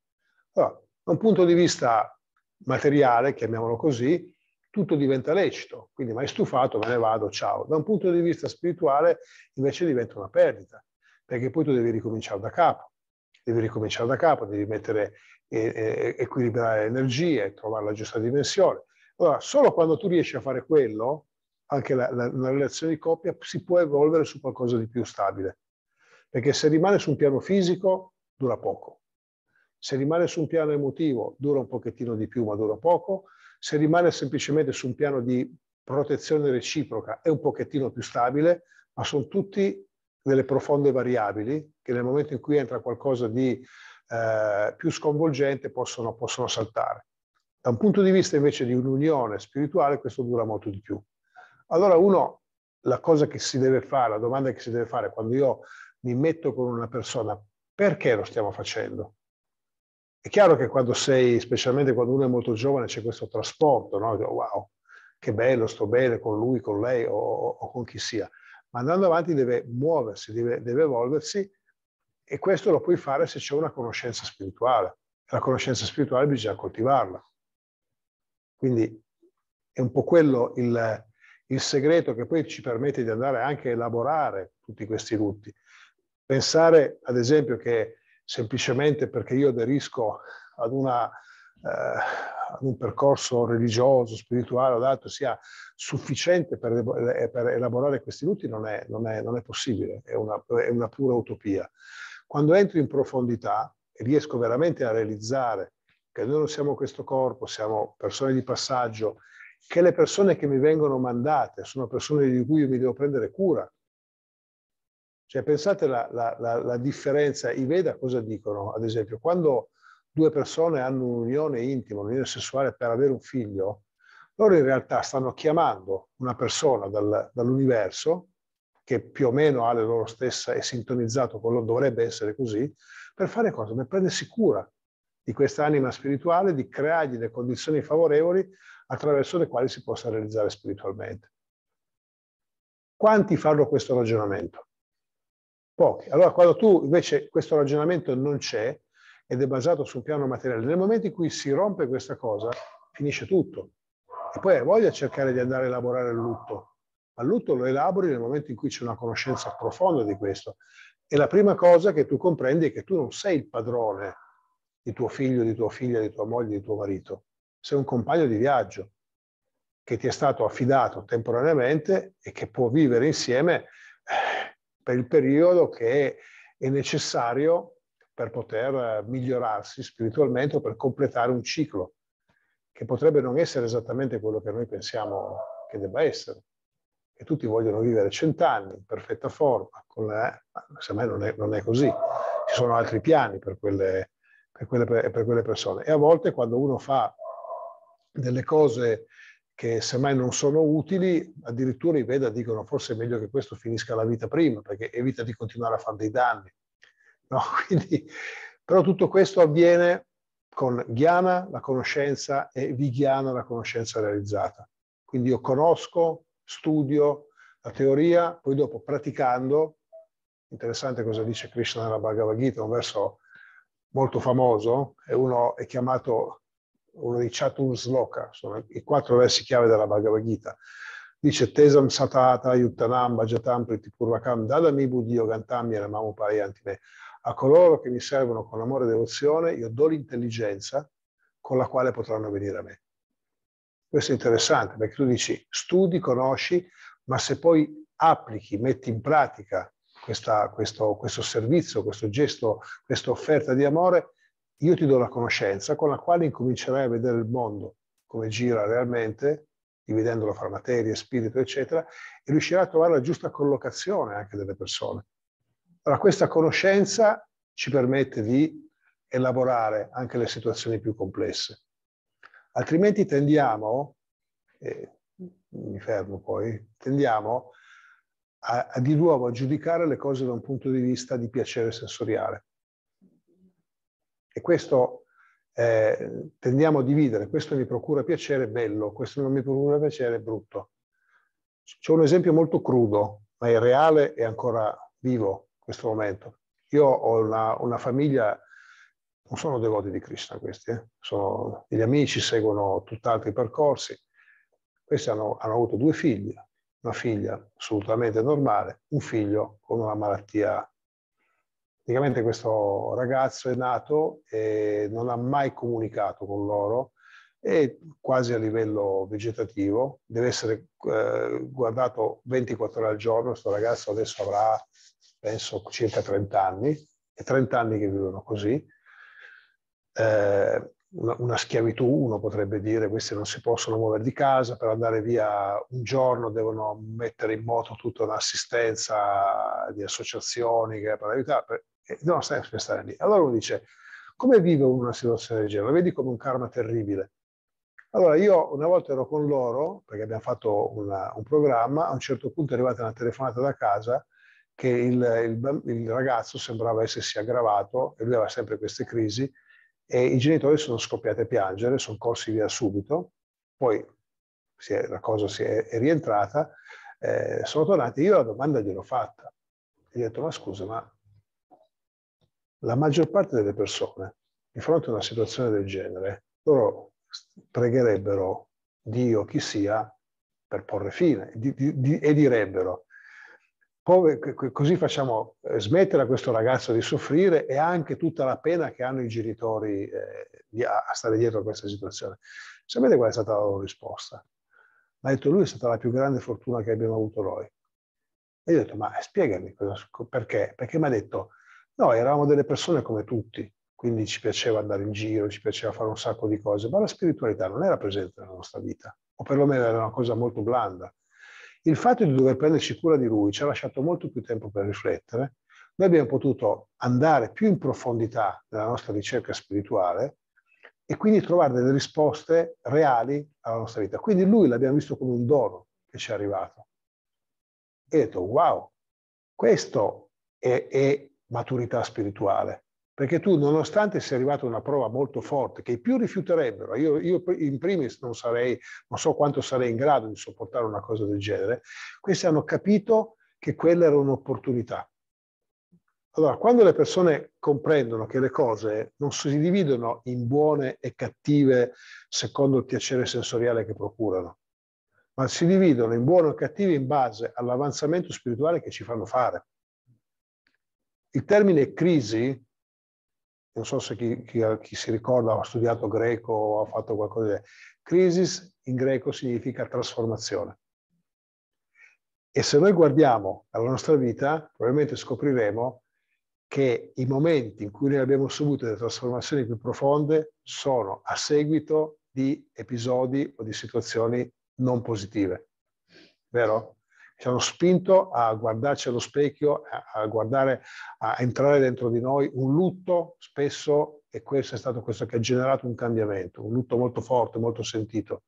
Allora, da un punto di vista materiale, chiamiamolo così, tutto diventa lecito, quindi mai stufato, me ne vado, ciao. Da un punto di vista spirituale invece diventa una perdita, perché poi tu devi ricominciare da capo devi ricominciare da capo, devi mettere, eh, equilibrare l'energia e trovare la giusta dimensione. Allora, solo quando tu riesci a fare quello, anche la, la, la relazione di coppia si può evolvere su qualcosa di più stabile. Perché se rimane su un piano fisico, dura poco. Se rimane su un piano emotivo, dura un pochettino di più, ma dura poco. Se rimane semplicemente su un piano di protezione reciproca, è un pochettino più stabile, ma sono tutti delle profonde variabili che nel momento in cui entra qualcosa di eh, più sconvolgente possono, possono saltare. Da un punto di vista invece di un'unione spirituale questo dura molto di più. Allora uno, la cosa che si deve fare, la domanda che si deve fare quando io mi metto con una persona, perché lo stiamo facendo? È chiaro che quando sei, specialmente quando uno è molto giovane, c'è questo trasporto, no? Wow, che bello, sto bene con lui, con lei o, o con chi sia ma andando avanti deve muoversi, deve, deve evolversi e questo lo puoi fare se c'è una conoscenza spirituale. La conoscenza spirituale bisogna coltivarla. Quindi è un po' quello il, il segreto che poi ci permette di andare anche a elaborare tutti questi lutti. Pensare, ad esempio, che semplicemente perché io aderisco ad una, eh, ad un percorso religioso, spirituale o altro sia sufficiente per, eh, per elaborare questi lutti non è, non è, non è possibile, è una, è una pura utopia. Quando entro in profondità e riesco veramente a realizzare che noi non siamo questo corpo, siamo persone di passaggio, che le persone che mi vengono mandate sono persone di cui mi devo prendere cura. Cioè, pensate la, la, la, la differenza, i Veda cosa dicono? Ad esempio, quando due persone hanno un'unione intima, un'unione sessuale per avere un figlio, loro in realtà stanno chiamando una persona dal, dall'universo che più o meno ha le loro stesse, è sintonizzato con loro, dovrebbe essere così, per fare cosa? Per prendersi cura di questa anima spirituale, di creargli le condizioni favorevoli attraverso le quali si possa realizzare spiritualmente. Quanti fanno questo ragionamento? Pochi. Allora, quando tu invece questo ragionamento non c'è, ed è basato sul piano materiale. Nel momento in cui si rompe questa cosa, finisce tutto. E poi hai voglia cercare di andare a elaborare il lutto, ma il lutto lo elabori nel momento in cui c'è una conoscenza profonda di questo. E la prima cosa che tu comprendi è che tu non sei il padrone di tuo figlio, di tua figlia, di tua moglie, di tuo marito. Sei un compagno di viaggio che ti è stato affidato temporaneamente e che può vivere insieme eh, per il periodo che è necessario per poter eh, migliorarsi spiritualmente o per completare un ciclo che potrebbe non essere esattamente quello che noi pensiamo che debba essere. E tutti vogliono vivere cent'anni in perfetta forma, con la... secondo me non è, non è, così. Ci sono altri piani per quelle, per, quelle, per quelle persone. E a volte quando uno fa delle cose che semmai non sono utili, addirittura i Veda dicono forse è meglio che questo finisca la vita prima, perché evita di continuare a fare dei danni. No? [LAUGHS] Quindi, però tutto questo avviene con Ghiana la conoscenza e Vighiana la conoscenza realizzata. Quindi io conosco, studio la teoria, poi dopo praticando, interessante cosa dice Krishna nella Bhagavad Gita, un verso molto famoso, e uno è chiamato uno dei Chatur Sloka, sono i quattro versi chiave della Bhagavad Gita. Dice Tesam Satata Yuttanam Bhajatam Pritipurvakam Dadami Buddhio Gantami Ramamu Parayantine. A coloro che mi servono con amore e devozione, io do l'intelligenza con la quale potranno venire a me. Questo è interessante perché tu dici studi, conosci, ma se poi applichi, metti in pratica questa, questo, questo servizio, questo gesto, questa offerta di amore, io ti do la conoscenza con la quale incomincerai a vedere il mondo come gira realmente, dividendolo fra materie, spirito, eccetera, e riuscirai a trovare la giusta collocazione anche delle persone. Allora, questa conoscenza ci permette di elaborare anche le situazioni più complesse. Altrimenti tendiamo, eh, mi fermo poi, tendiamo a, a, di nuovo a giudicare le cose da un punto di vista di piacere sensoriale. E questo eh, tendiamo a dividere, questo mi procura piacere, bello, questo non mi procura piacere, brutto. C'è un esempio molto crudo, ma è reale e ancora vivo questo momento. Io ho una, una famiglia, non sono devoti di Krishna questi, eh? sono degli amici, seguono tutt'altri percorsi. Questi hanno, hanno avuto due figli, una figlia assolutamente normale, un figlio con una malattia praticamente questo ragazzo è nato e non ha mai comunicato con loro e quasi a livello vegetativo deve essere eh, guardato 24 ore al giorno questo ragazzo adesso avrà penso circa 30 anni, e 30 anni che vivono così, eh, una, una, schiavitù, uno potrebbe dire, questi non si possono muovere di casa, per andare via un giorno devono mettere in moto tutta un'assistenza di associazioni che per aiutare, e devono eh, sempre stare lì. Allora uno dice, come vive uno una situazione del genere? La vedi come un karma terribile. Allora io una volta ero con loro, perché abbiamo fatto una, un programma, a un certo punto è arrivata una telefonata da casa che il, il, il ragazzo sembrava essersi aggravato e lui aveva sempre queste crisi e i genitori sono scoppiati a piangere, sono corsi via subito, poi è, la cosa si è, è rientrata, eh, sono tornati, io la domanda gliel'ho fatta, gli ho detto ma scusa, ma la maggior parte delle persone di fronte a una situazione del genere, loro pregherebbero Dio chi sia per porre fine di, di, di, e direbbero così facciamo eh, smettere a questo ragazzo di soffrire e anche tutta la pena che hanno i genitori eh, a stare dietro a questa situazione. Sapete qual è stata la loro risposta? Ma ha detto lui è stata la più grande fortuna che abbiamo avuto noi. E io ho detto, ma spiegami cosa, perché? Perché mi ha detto, no, eravamo delle persone come tutti, quindi ci piaceva andare in giro, ci piaceva fare un sacco di cose, ma la spiritualità non era presente nella nostra vita, o perlomeno era una cosa molto blanda. Il fatto di dover prenderci cura di lui ci ha lasciato molto più tempo per riflettere. Noi abbiamo potuto andare più in profondità nella nostra ricerca spirituale e quindi trovare delle risposte reali alla nostra vita. Quindi lui l'abbiamo visto come un dono che ci è arrivato. E ho detto, wow, questo è, è maturità spirituale. Perché tu, nonostante sia arrivata una prova molto forte, che i più rifiuterebbero, io, io, in primis non sarei, non so quanto sarei in grado di sopportare una cosa del genere, questi hanno capito che quella era un'opportunità. Allora, quando le persone comprendono che le cose non si dividono in buone e cattive secondo il piacere sensoriale che procurano, ma si dividono in buone o cattive in base all'avanzamento spirituale che ci fanno fare. Il termine crisi non so se chi, chi, chi si ricorda ha studiato greco o ha fatto qualcosa di... Crisis in greco significa trasformazione. E se noi guardiamo alla nostra vita, probabilmente scopriremo che i momenti in cui noi abbiamo subito delle trasformazioni più profonde sono a seguito di episodi o di situazioni non positive. Vero? ci hanno spinto a guardarci allo specchio, a, guardare, a entrare dentro di noi un lutto spesso, e questo è stato questo che ha generato un cambiamento, un lutto molto forte, molto sentito.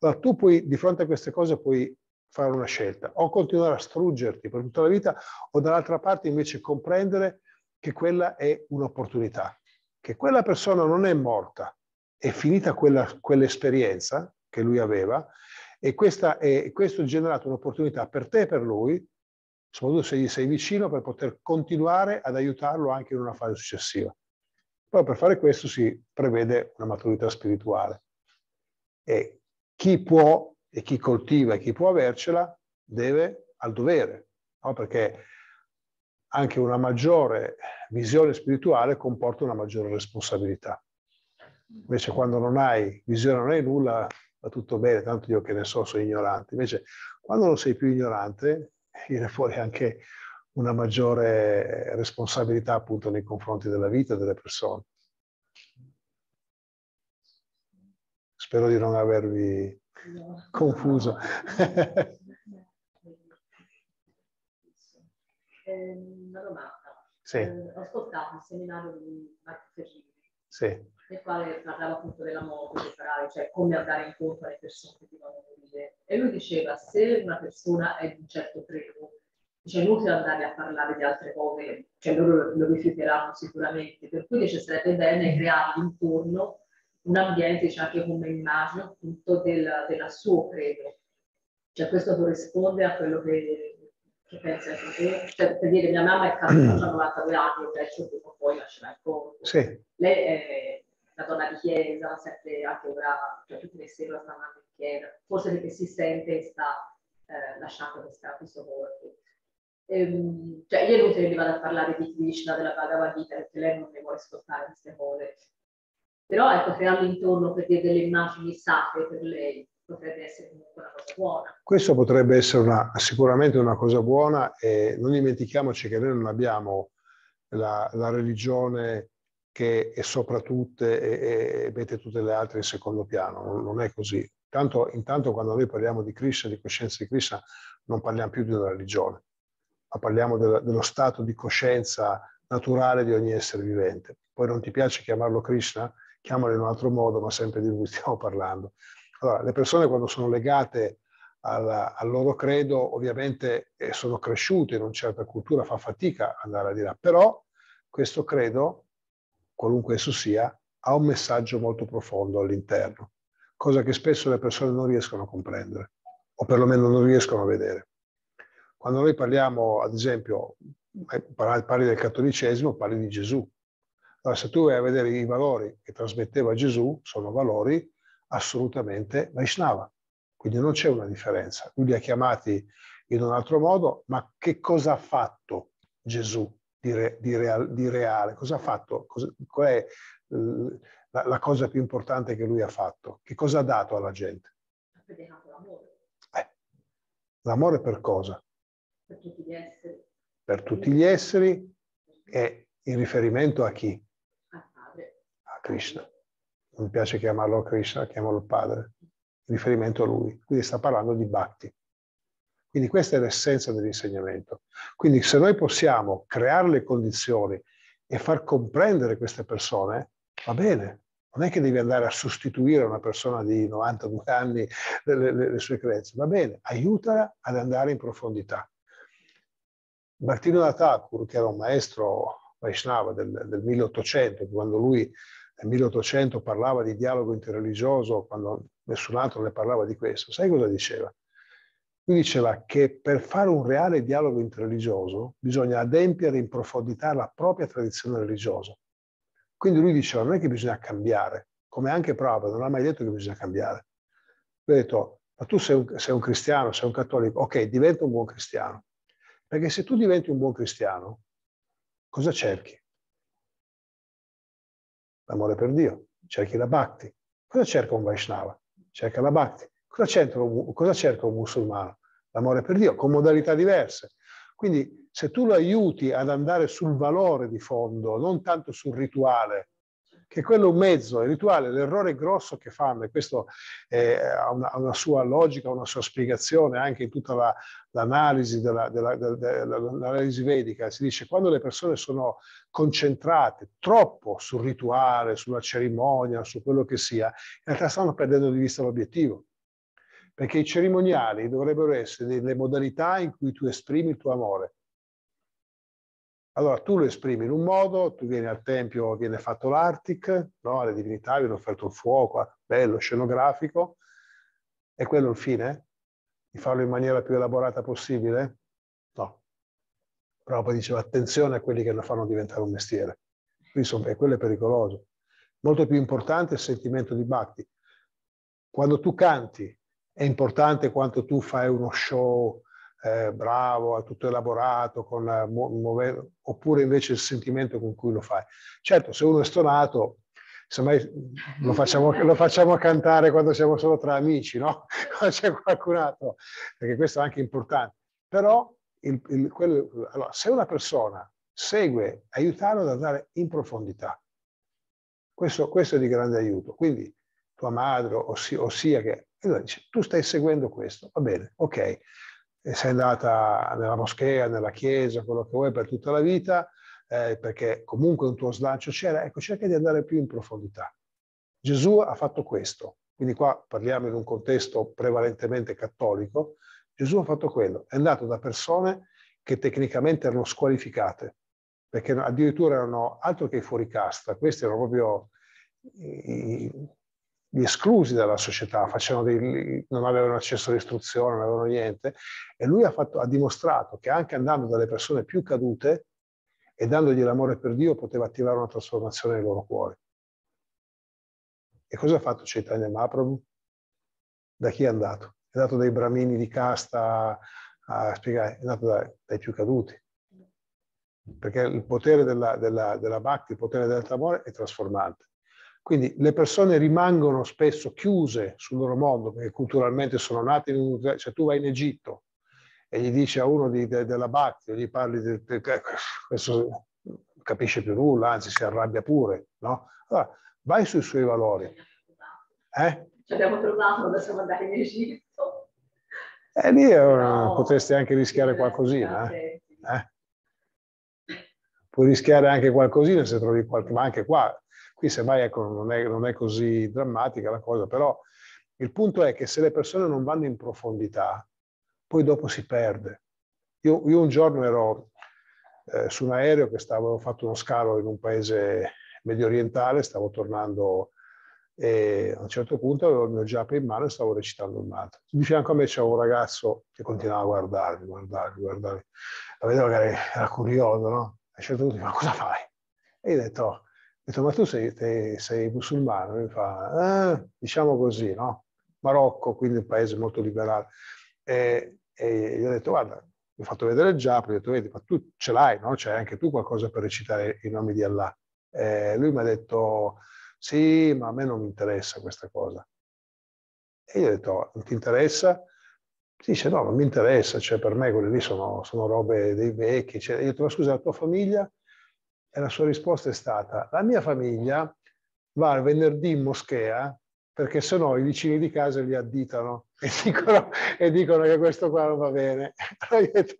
Allora tu puoi, di fronte a queste cose, puoi fare una scelta, o continuare a struggerti per tutta la vita, o dall'altra parte invece comprendere che quella è un'opportunità, che quella persona non è morta, è finita quella, quell'esperienza che lui aveva e questa è, questo ha generato un'opportunità per te e per lui, soprattutto se gli sei vicino, per poter continuare ad aiutarlo anche in una fase successiva. Poi per fare questo si prevede una maturità spirituale. E chi può e chi coltiva e chi può avercela deve al dovere, no? perché anche una maggiore visione spirituale comporta una maggiore responsabilità. Invece quando non hai visione, non hai nulla, va tutto bene, tanto io che ne so sono ignorante. Invece quando non sei più ignorante [LAUGHS] viene fuori anche una maggiore responsabilità appunto nei confronti della vita delle persone. Spero di non avervi no. confuso. No. [LAUGHS] Eh, una domanda. Sì. Eh, ho ascoltato il seminario di Marco Ferrini. Sì nel quale parlava appunto della morte corporale, cioè come andare incontro alle persone che devono morire. E lui diceva, se una persona è di un certo credo, cioè è inutile andare a parlare di altre cose, cioè loro lo rifiuteranno sicuramente, per cui dice sarebbe bene creare intorno un ambiente, diciamo anche come immagine, appunto, del, della suo credo. Cioè questo corrisponde a quello che, che pensa te. Cioè, per dire, mia mamma è caduta a 92 anni, il pezzo prima o poi lascerà il corpo. Sì. Lei è, la donna di chiesa, sempre a che ora, cioè tutte le sere sta andando in chiesa, forse perché si sente e sta eh, lasciando questa, questo corpo. Ehm, cioè, io è inutile che vado a parlare di Krishna, della Bhagavad Gita, perché lei non ne vuole ascoltare queste cose. Però ecco, crearlo intorno per dire delle immagini sacre per lei potrebbe essere comunque una cosa buona. Questo potrebbe essere una, sicuramente una cosa buona e non dimentichiamoci che noi non abbiamo la, la religione che è soprattutto e, e mette tutte le altre in secondo piano, non è così. Tanto, intanto quando noi parliamo di Krishna, di coscienza di Krishna, non parliamo più di una religione, ma parliamo de, dello stato di coscienza naturale di ogni essere vivente. Poi non ti piace chiamarlo Krishna? Chiamalo in un altro modo, ma sempre di cui [LAUGHS] stiamo parlando. Allora, le persone quando sono legate alla, al loro credo, ovviamente eh, sono cresciute in una certa cultura, fa fatica ad andare a di là, ah, però questo credo qualunque esso sia, ha un messaggio molto profondo all'interno, cosa che spesso le persone non riescono a comprendere, o perlomeno non riescono a vedere. Quando noi parliamo, ad esempio, eh, parli del cattolicesimo, parli di Gesù. Allora, se tu vai a vedere i valori che trasmetteva Gesù, sono valori assolutamente Vaishnava. Quindi non c'è una differenza. Lui li ha chiamati in un altro modo, ma che cosa ha fatto Gesù di, re, di, real, di reale. Cosa ha fatto? Cosa, qual è la, la, cosa più importante che lui ha fatto? Che cosa ha dato alla gente? l'amore. Eh, l'amore per cosa? Per tutti gli esseri. Per tutti gli esseri e in riferimento a chi? Al Padre. A Krishna. Non mi piace chiamarlo Krishna, chiamarlo Padre. In riferimento a lui. Quindi sta parlando di Bhakti. Quindi questa è l'essenza dell'insegnamento. Quindi se noi possiamo creare le condizioni e far comprendere queste persone, va bene. Non è che devi andare a sostituire una persona di 92 anni le, le, le sue credenze, va bene, aiutala ad andare in profondità. Martino Datakur, che era un maestro Vaishnava del, del 1800, quando lui nel 1800 parlava di dialogo interreligioso, quando nessun altro ne parlava di questo, sai cosa diceva? Lui diceva che per fare un reale dialogo interreligioso bisogna adempiere in profondità la propria tradizione religiosa. Quindi lui diceva non è che bisogna cambiare, come anche Prabhupada non ha mai detto che bisogna cambiare. Lui ha detto, ma tu sei un, sei un cristiano, sei un cattolico, ok, diventa un buon cristiano. Perché se tu diventi un buon cristiano, cosa cerchi? L'amore per Dio, cerchi la bhakti. Cosa cerca un Vaishnava? Cerca la bhakti. Cosa, cosa cerca un musulmano? L'amore per Dio, con modalità diverse. Quindi se tu lo aiuti ad andare sul valore di fondo, non tanto sul rituale, che quello è un mezzo, il rituale, l'errore grosso che fanno, e questo ha, una, una, sua logica, una sua spiegazione anche in tutta la, l'analisi, della, della, della, l'analisi vedica, si dice quando le persone sono concentrate troppo sul rituale, sulla cerimonia, su quello che sia, in realtà stanno perdendo di vista l'obiettivo perché i cerimoniali dovrebbero essere le modalità in cui tu esprimi il tuo amore. Allora tu lo esprimi in un modo, tu vieni al tempio, viene fatto l'Artic, no? alle divinità viene offerto il fuoco, bello, scenografico, e quello è il fine? Di farlo in maniera più elaborata possibile? No. Però poi diceva attenzione a quelli che lo fanno diventare un mestiere, Quindi, quello è pericoloso. Molto più importante è il sentimento di Bhakti. Quando tu canti è importante quanto tu fai uno show eh, bravo, tutto elaborato, con, eh, muove, oppure invece il sentimento con cui lo fai. Certo, se uno è stonato, semmai lo facciamo, [LAUGHS] lo facciamo cantare quando siamo solo tra amici, no? [LAUGHS] Quando c'è qualcun altro, perché questo è anche importante. Però il, il, quello, allora, se una persona segue, aiutarlo ad andare in profondità. Questo, questo, è di grande aiuto. Quindi tua madre, ossia, ossia che... E lui dice, tu stai seguendo questo, va bene, ok, e sei andata nella moschea, nella chiesa, quello che vuoi per tutta la vita, eh, perché comunque un tuo slancio c'era, ecco, cerca di andare più in profondità. Gesù ha fatto questo, quindi qua parliamo in un contesto prevalentemente cattolico, Gesù ha fatto quello, è andato da persone che tecnicamente erano squalificate, perché addirittura erano altro che fuori casta, questi erano proprio i, gli esclusi dalla società, dei, non avevano accesso all'istruzione, non avevano niente, e lui ha, fatto, ha dimostrato che anche andando dalle persone più cadute e dandogli l'amore per Dio poteva attivare una trasformazione nei loro cuori. E cosa ha fatto Chaitanya Mahaprabhu? Da chi è andato? È andato dai bramini di casta a spiegare, è andato dai, dai più caduti. Perché il potere della, della, della Bhakti, il potere dell'amore è trasformante. Quindi le persone rimangono spesso chiuse sul loro mondo, perché culturalmente sono nate in un... Se cioè, tu vai in Egitto e gli dici a uno di, de, della Bacchia, gli parli del... De, eh, questo non capisce più nulla, anzi si arrabbia pure, no? Allora, vai sui suoi valori. Eh? Ci abbiamo trovato, adesso andare in Egitto. E eh, lì no, potresti anche rischiare qualcosina. Eh? Eh? Puoi rischiare anche qualcosina se trovi qualche... Ma anche qua Qui semmai ecco, non, è, non è così drammatica la cosa, però il punto è che se le persone non vanno in profondità, poi dopo si perde. Io, io un giorno ero eh, su un aereo che stavo, avevo fatto uno scalo in un paese medio orientale, stavo tornando e a un certo punto avevo il mio giappone in mano e stavo recitando un mantra. Di fianco a me c'era un ragazzo che continuava a guardarmi, guardarmi, guardarmi. La vedevo che era curioso, no? A un certo punto mi ma cosa fai? E io ho detto, oh, ho detto, ma tu sei, te, sei musulmano? E mi fa, eh, diciamo così, no? Marocco, quindi un paese molto liberale. E, e gli ho detto, guarda, mi ho fatto vedere Giappone, gli ho detto, vedi, ma tu ce l'hai, no? C'hai anche tu qualcosa per recitare i nomi di Allah. E lui mi ha detto, sì, ma a me non mi interessa questa cosa. E io ho detto, non ti interessa? Si dice, no, non mi interessa, cioè per me quelle lì sono, sono robe dei vecchi. Cioè, io ho detto, ma scusa, la tua famiglia? E la sua risposta è stata, la mia famiglia va il venerdì in moschea perché sennò i vicini di casa li additano [LAUGHS] e dicono, e dicono che questo qua non va bene. Allora [LAUGHS] detto,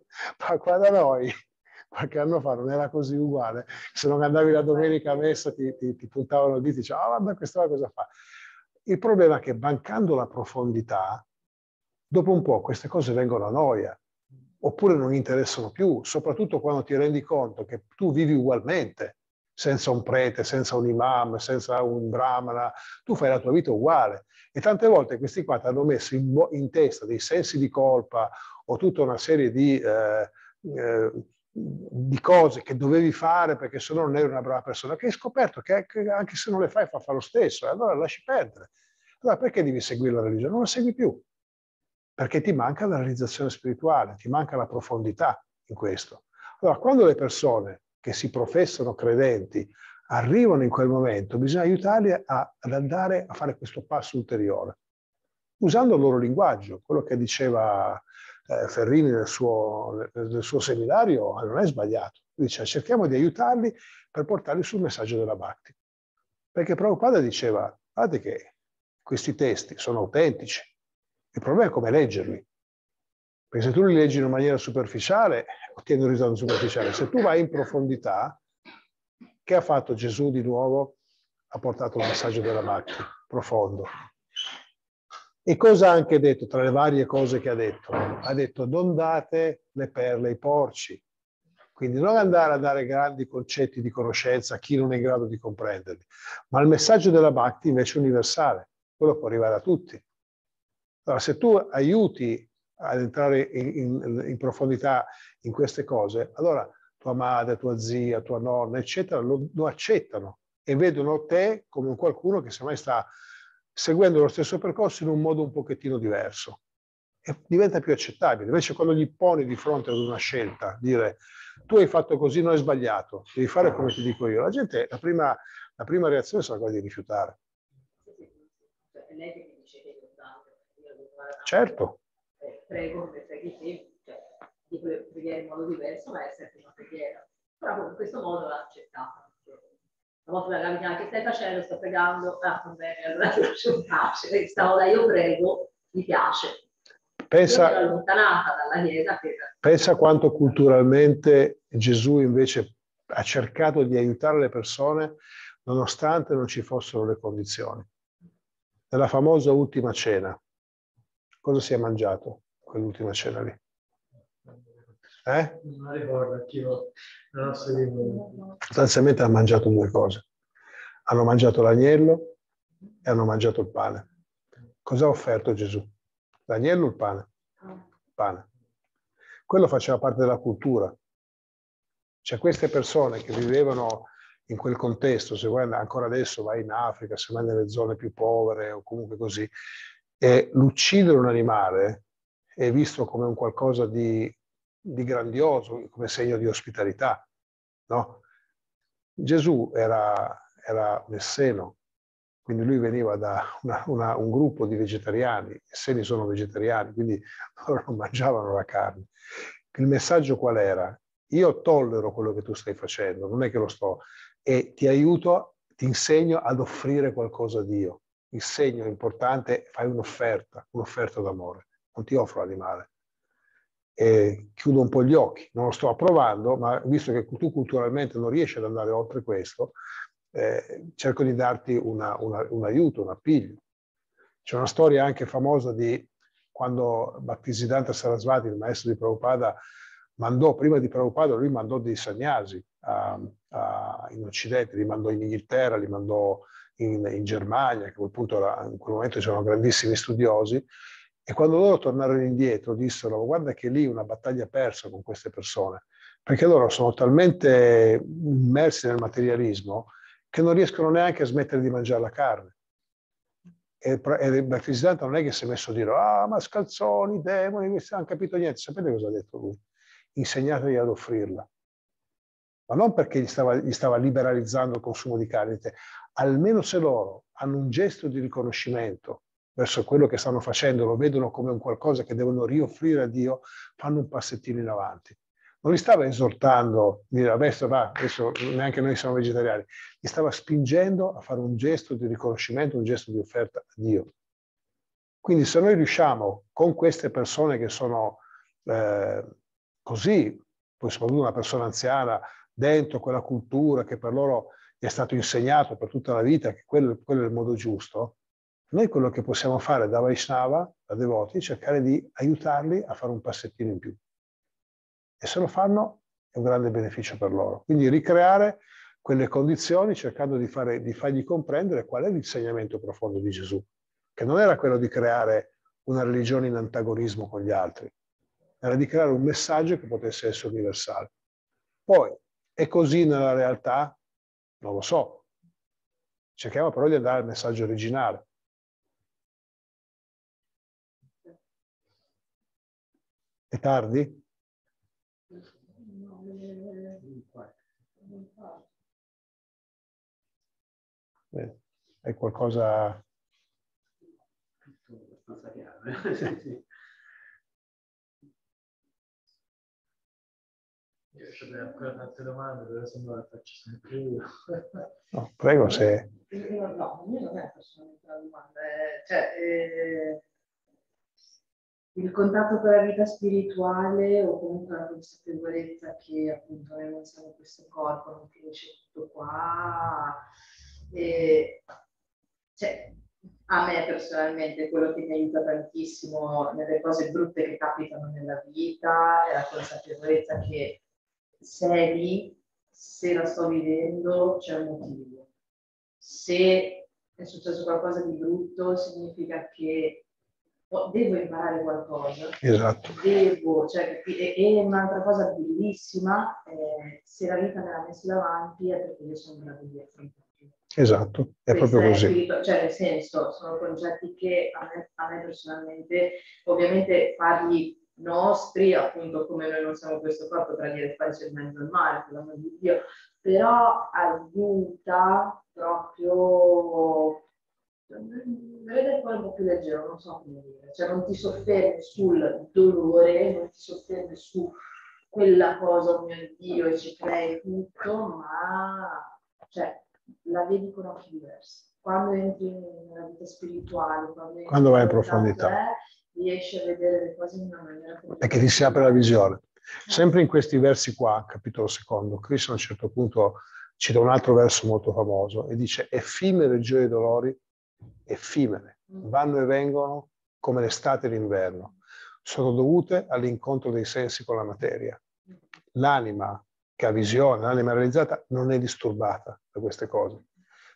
ma qua da noi qualche anno fa non era così uguale, se non andavi la domenica a messa ti, ti, ti puntavano diti, dicevano ah oh, guarda questo qua cosa fa. Il problema è che mancando la profondità, dopo un po' queste cose vengono a noia, oppure non interessano più, soprattutto quando ti rendi conto che tu vivi ugualmente, senza un prete, senza un imam, senza un brahmana, tu fai la tua vita uguale. E tante volte questi qua ti hanno messo in, in, testa dei sensi di colpa o tutta una serie di, eh, eh, di cose che dovevi fare perché se no non eri una brava persona, che hai scoperto che anche se non le fai fa, fa lo stesso, e allora lasci perdere. Allora perché devi seguire la religione? Non la segui più perché ti manca la realizzazione spirituale, ti manca la profondità in questo. Allora, quando le persone che si professano credenti arrivano in quel momento, bisogna aiutarli a, ad andare a fare questo passo ulteriore, usando il loro linguaggio, quello che diceva eh, Ferrini nel suo, nel suo, seminario ah, non è sbagliato. Dice cerchiamo di aiutarli per portarli sul messaggio della Bhakti. Perché Prabhupada diceva, guardate che questi testi sono autentici, il problema è come leggerli. Perché se tu li leggi in maniera superficiale, ottieni un risultato superficiale. Se tu vai in profondità, che ha fatto Gesù di nuovo? Ha portato il messaggio della macchina, profondo. E cosa ha anche detto, tra le varie cose che ha detto? Ha detto non date le perle ai porci. Quindi non andare a dare grandi concetti di conoscenza a chi non è in grado di comprenderli, ma il messaggio della Bhakti invece è universale, quello può arrivare a tutti. Allora, se tu aiuti ad entrare in, in, in profondità in queste cose, allora tua madre, tua zia, tua nonna, eccetera, lo, lo accettano e vedono te come un qualcuno che semmai sta seguendo lo stesso percorso in un modo un pochettino diverso e diventa più accettabile. Invece quando gli poni di fronte ad una scelta, dire tu hai fatto così, non hai sbagliato, devi fare come ti dico io, la gente, la prima, la prima reazione sarà quella di rifiutare. Cioè, lei Certo. prego, perché sì, cioè, dico in modo diverso, ma è sempre una preghiera. Però in questo modo l'ha accettata. Una volta la mia che stai facendo, sto pregando, ah, va bene, allora ti lascio in pace, stavo là, io prego, mi piace. Pensa, allontanata dalla chiesa pensa quanto culturalmente Gesù invece ha cercato di aiutare le persone nonostante non ci fossero le condizioni. Nella famosa ultima cena, cosa si è mangiato quell'ultima cena lì? Eh? Non ricordo, anch'io Sostanzialmente hanno mangiato due cose. Hanno mangiato l'agnello e hanno mangiato il pane. Cosa ha offerto Gesù? L'agnello o il pane? Pane. Quello faceva parte della cultura. Cioè queste persone che vivevano in quel contesto, se vuoi ancora adesso vai in Africa, se vai nelle zone più povere o comunque così, e l'uccidere un animale è visto come un qualcosa di, di grandioso, come segno di ospitalità. No? Gesù era, era messeno, quindi lui veniva da una, una, un gruppo di vegetariani, i seni sono vegetariani, quindi [LAUGHS] loro non mangiavano la carne. Il messaggio qual era? Io tollero quello che tu stai facendo, non è che lo sto, e ti aiuto, ti insegno ad offrire qualcosa a Dio il segno importante, fai un'offerta, un'offerta d'amore, non ti offro l'animale. E chiudo un po' gli occhi, non lo sto approvando, ma visto che tu culturalmente non riesci ad andare oltre questo, eh, cerco di darti una, una, un aiuto, un appiglio. C'è una storia anche famosa di quando Bhaktisiddhanta Sarasvati, il maestro di Prabhupada, mandò, prima di Prabhupada, lui mandò dei sagnasi a, a, in Occidente, li mandò in Inghilterra, li mandò in, in Germania, che a quel punto era, in quel momento c'erano grandissimi studiosi, e quando loro tornarono indietro dissero guarda che lì una battaglia persa con queste persone, perché loro sono talmente immersi nel materialismo che non riescono neanche a smettere di mangiare la carne. E, il Battisidanta non è che si è messo a dire ah ma scalzoni, demoni, questi non hanno capito niente, sapete cosa ha detto lui? Insegnategli ad offrirla ma non perché gli stava, gli stava, liberalizzando il consumo di carne, almeno se loro hanno un gesto di riconoscimento verso quello che stanno facendo, lo vedono come un qualcosa che devono rioffrire a Dio, fanno un passettino in avanti. Non li stava esortando, dire adesso va, adesso neanche noi siamo vegetariani, li stava spingendo a fare un gesto di riconoscimento, un gesto di offerta a Dio. Quindi se noi riusciamo con queste persone che sono eh, così, poi soprattutto una persona anziana, dentro quella cultura che per loro è stato insegnato per tutta la vita che quello, quello è il modo giusto, noi quello che possiamo fare da Vaishnava, da devoti, è cercare di aiutarli a fare un passettino in più. E se lo fanno è un grande beneficio per loro. Quindi ricreare quelle condizioni cercando di, fare, di fargli comprendere qual è l'insegnamento profondo di Gesù, che non era quello di creare una religione in antagonismo con gli altri, era di creare un messaggio che potesse essere universale. Poi è così nella realtà non lo so. Cerchiamo però di andare al messaggio originale. È tardi? Beh, è qualcosa... Abbastanza chiaro. Eh? [LAUGHS] Riesco ho ancora tante domande, però sembra che faccio sempre io. no, prego se... Eh, eh, no, io non è personalmente una domanda, eh, cioè, eh, il contatto con la vita spirituale o comunque la consapevolezza che appunto noi non siamo questo corpo, non finisce tutto qua, e, cioè, a me personalmente quello che mi aiuta tantissimo nelle cose brutte che capitano nella vita è la consapevolezza che sei lì, se la sto vivendo c'è un motivo. Se è successo qualcosa di brutto significa che devo imparare qualcosa. Esatto. Devo, cioè, e, e un'altra cosa bellissima, eh, se la vita me l'ha messa davanti è perché io sono in grado di affrontare. Esatto, è Questa proprio così. spirito, cioè, nel senso, sono concetti che a me, a me personalmente, ovviamente farli nostri, appunto come noi non siamo questo corpo tra dire faccio il mezzo al mare, per l'amor di Dio, però aiuta proprio vedere cioè, poi un po' più leggero, non so come dire, cioè non ti soffermi sul dolore, non ti soffermi su quella cosa, oh mio Dio, e ci crei tutto, ma cioè, la vedi con occhi diversi. Quando entri nella vita spirituale, quando, quando vai in profondità, te, riesce a vedere le cose in una maniera completa. che ti si apre la visione. Ah. Sempre in questi versi qua, capitolo secondo, Cristo a un certo punto ci dà un altro verso molto famoso e dice effimere gioie e dolori, effimere, mm. vanno e vengono come l'estate e l'inverno, sono dovute all'incontro dei sensi con la materia. Mm. L'anima che ha visione, l'anima realizzata, non è disturbata da queste cose.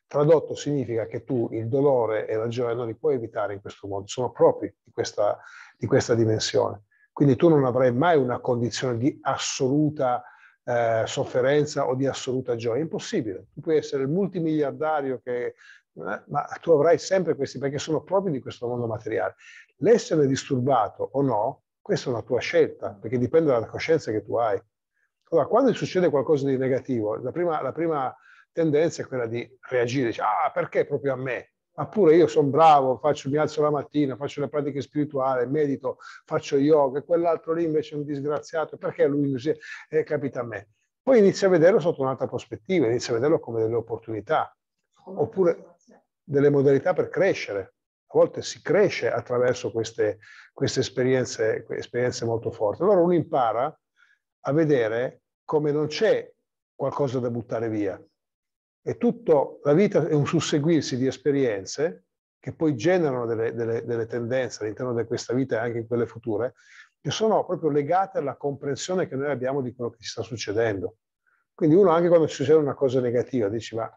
Tradotto significa che tu il dolore e la gioia non li puoi evitare in questo modo, sono propri di questa, di questa dimensione. Quindi tu non avrai mai una condizione di assoluta eh, sofferenza o di assoluta gioia, è impossibile. Tu puoi essere il multimiliardario che eh, ma tu avrai sempre questi perché sono propri di questo mondo materiale. L'essere disturbato o no, questa è una tua scelta, perché dipende dalla coscienza che tu hai. Allora, quando succede qualcosa di negativo, la prima, la prima tendenza è quella di reagire, dice, ah perché proprio a me? Ma pure io sono bravo, faccio, mi alzo la mattina, faccio le pratiche spirituali, medito, faccio yoga, e quell'altro lì invece è un disgraziato, perché lui così è capita a me? Poi inizia a vederlo sotto un'altra prospettiva, inizia a vederlo come delle opportunità, oppure delle modalità per crescere. A volte si cresce attraverso queste, queste esperienze, esperienze molto forti. Allora uno impara a vedere come non c'è qualcosa da buttare via, è tutto, la vita è un susseguirsi di esperienze che poi generano delle, delle, delle tendenze all'interno di questa vita e anche in quelle future, che sono proprio legate alla comprensione che noi abbiamo di quello che ci sta succedendo. Quindi uno anche quando succede una cosa negativa dici ma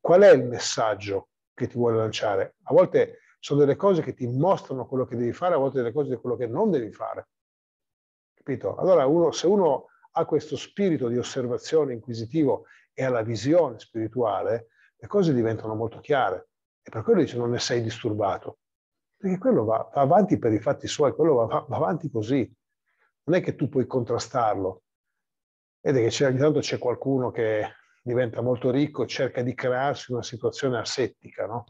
qual è il messaggio che ti vuole lanciare? A volte sono delle cose che ti mostrano quello che devi fare, a volte delle cose di quello che non devi fare. Capito? Allora uno, se uno ha questo spirito di osservazione inquisitivo e alla visione spirituale, le cose diventano molto chiare. E per quello dice non ne sei disturbato, perché quello va, va avanti per i fatti suoi, quello va, va, va, avanti così. Non è che tu puoi contrastarlo. Vede che ogni tanto c'è qualcuno che diventa molto ricco, cerca di crearsi una situazione assettica, no?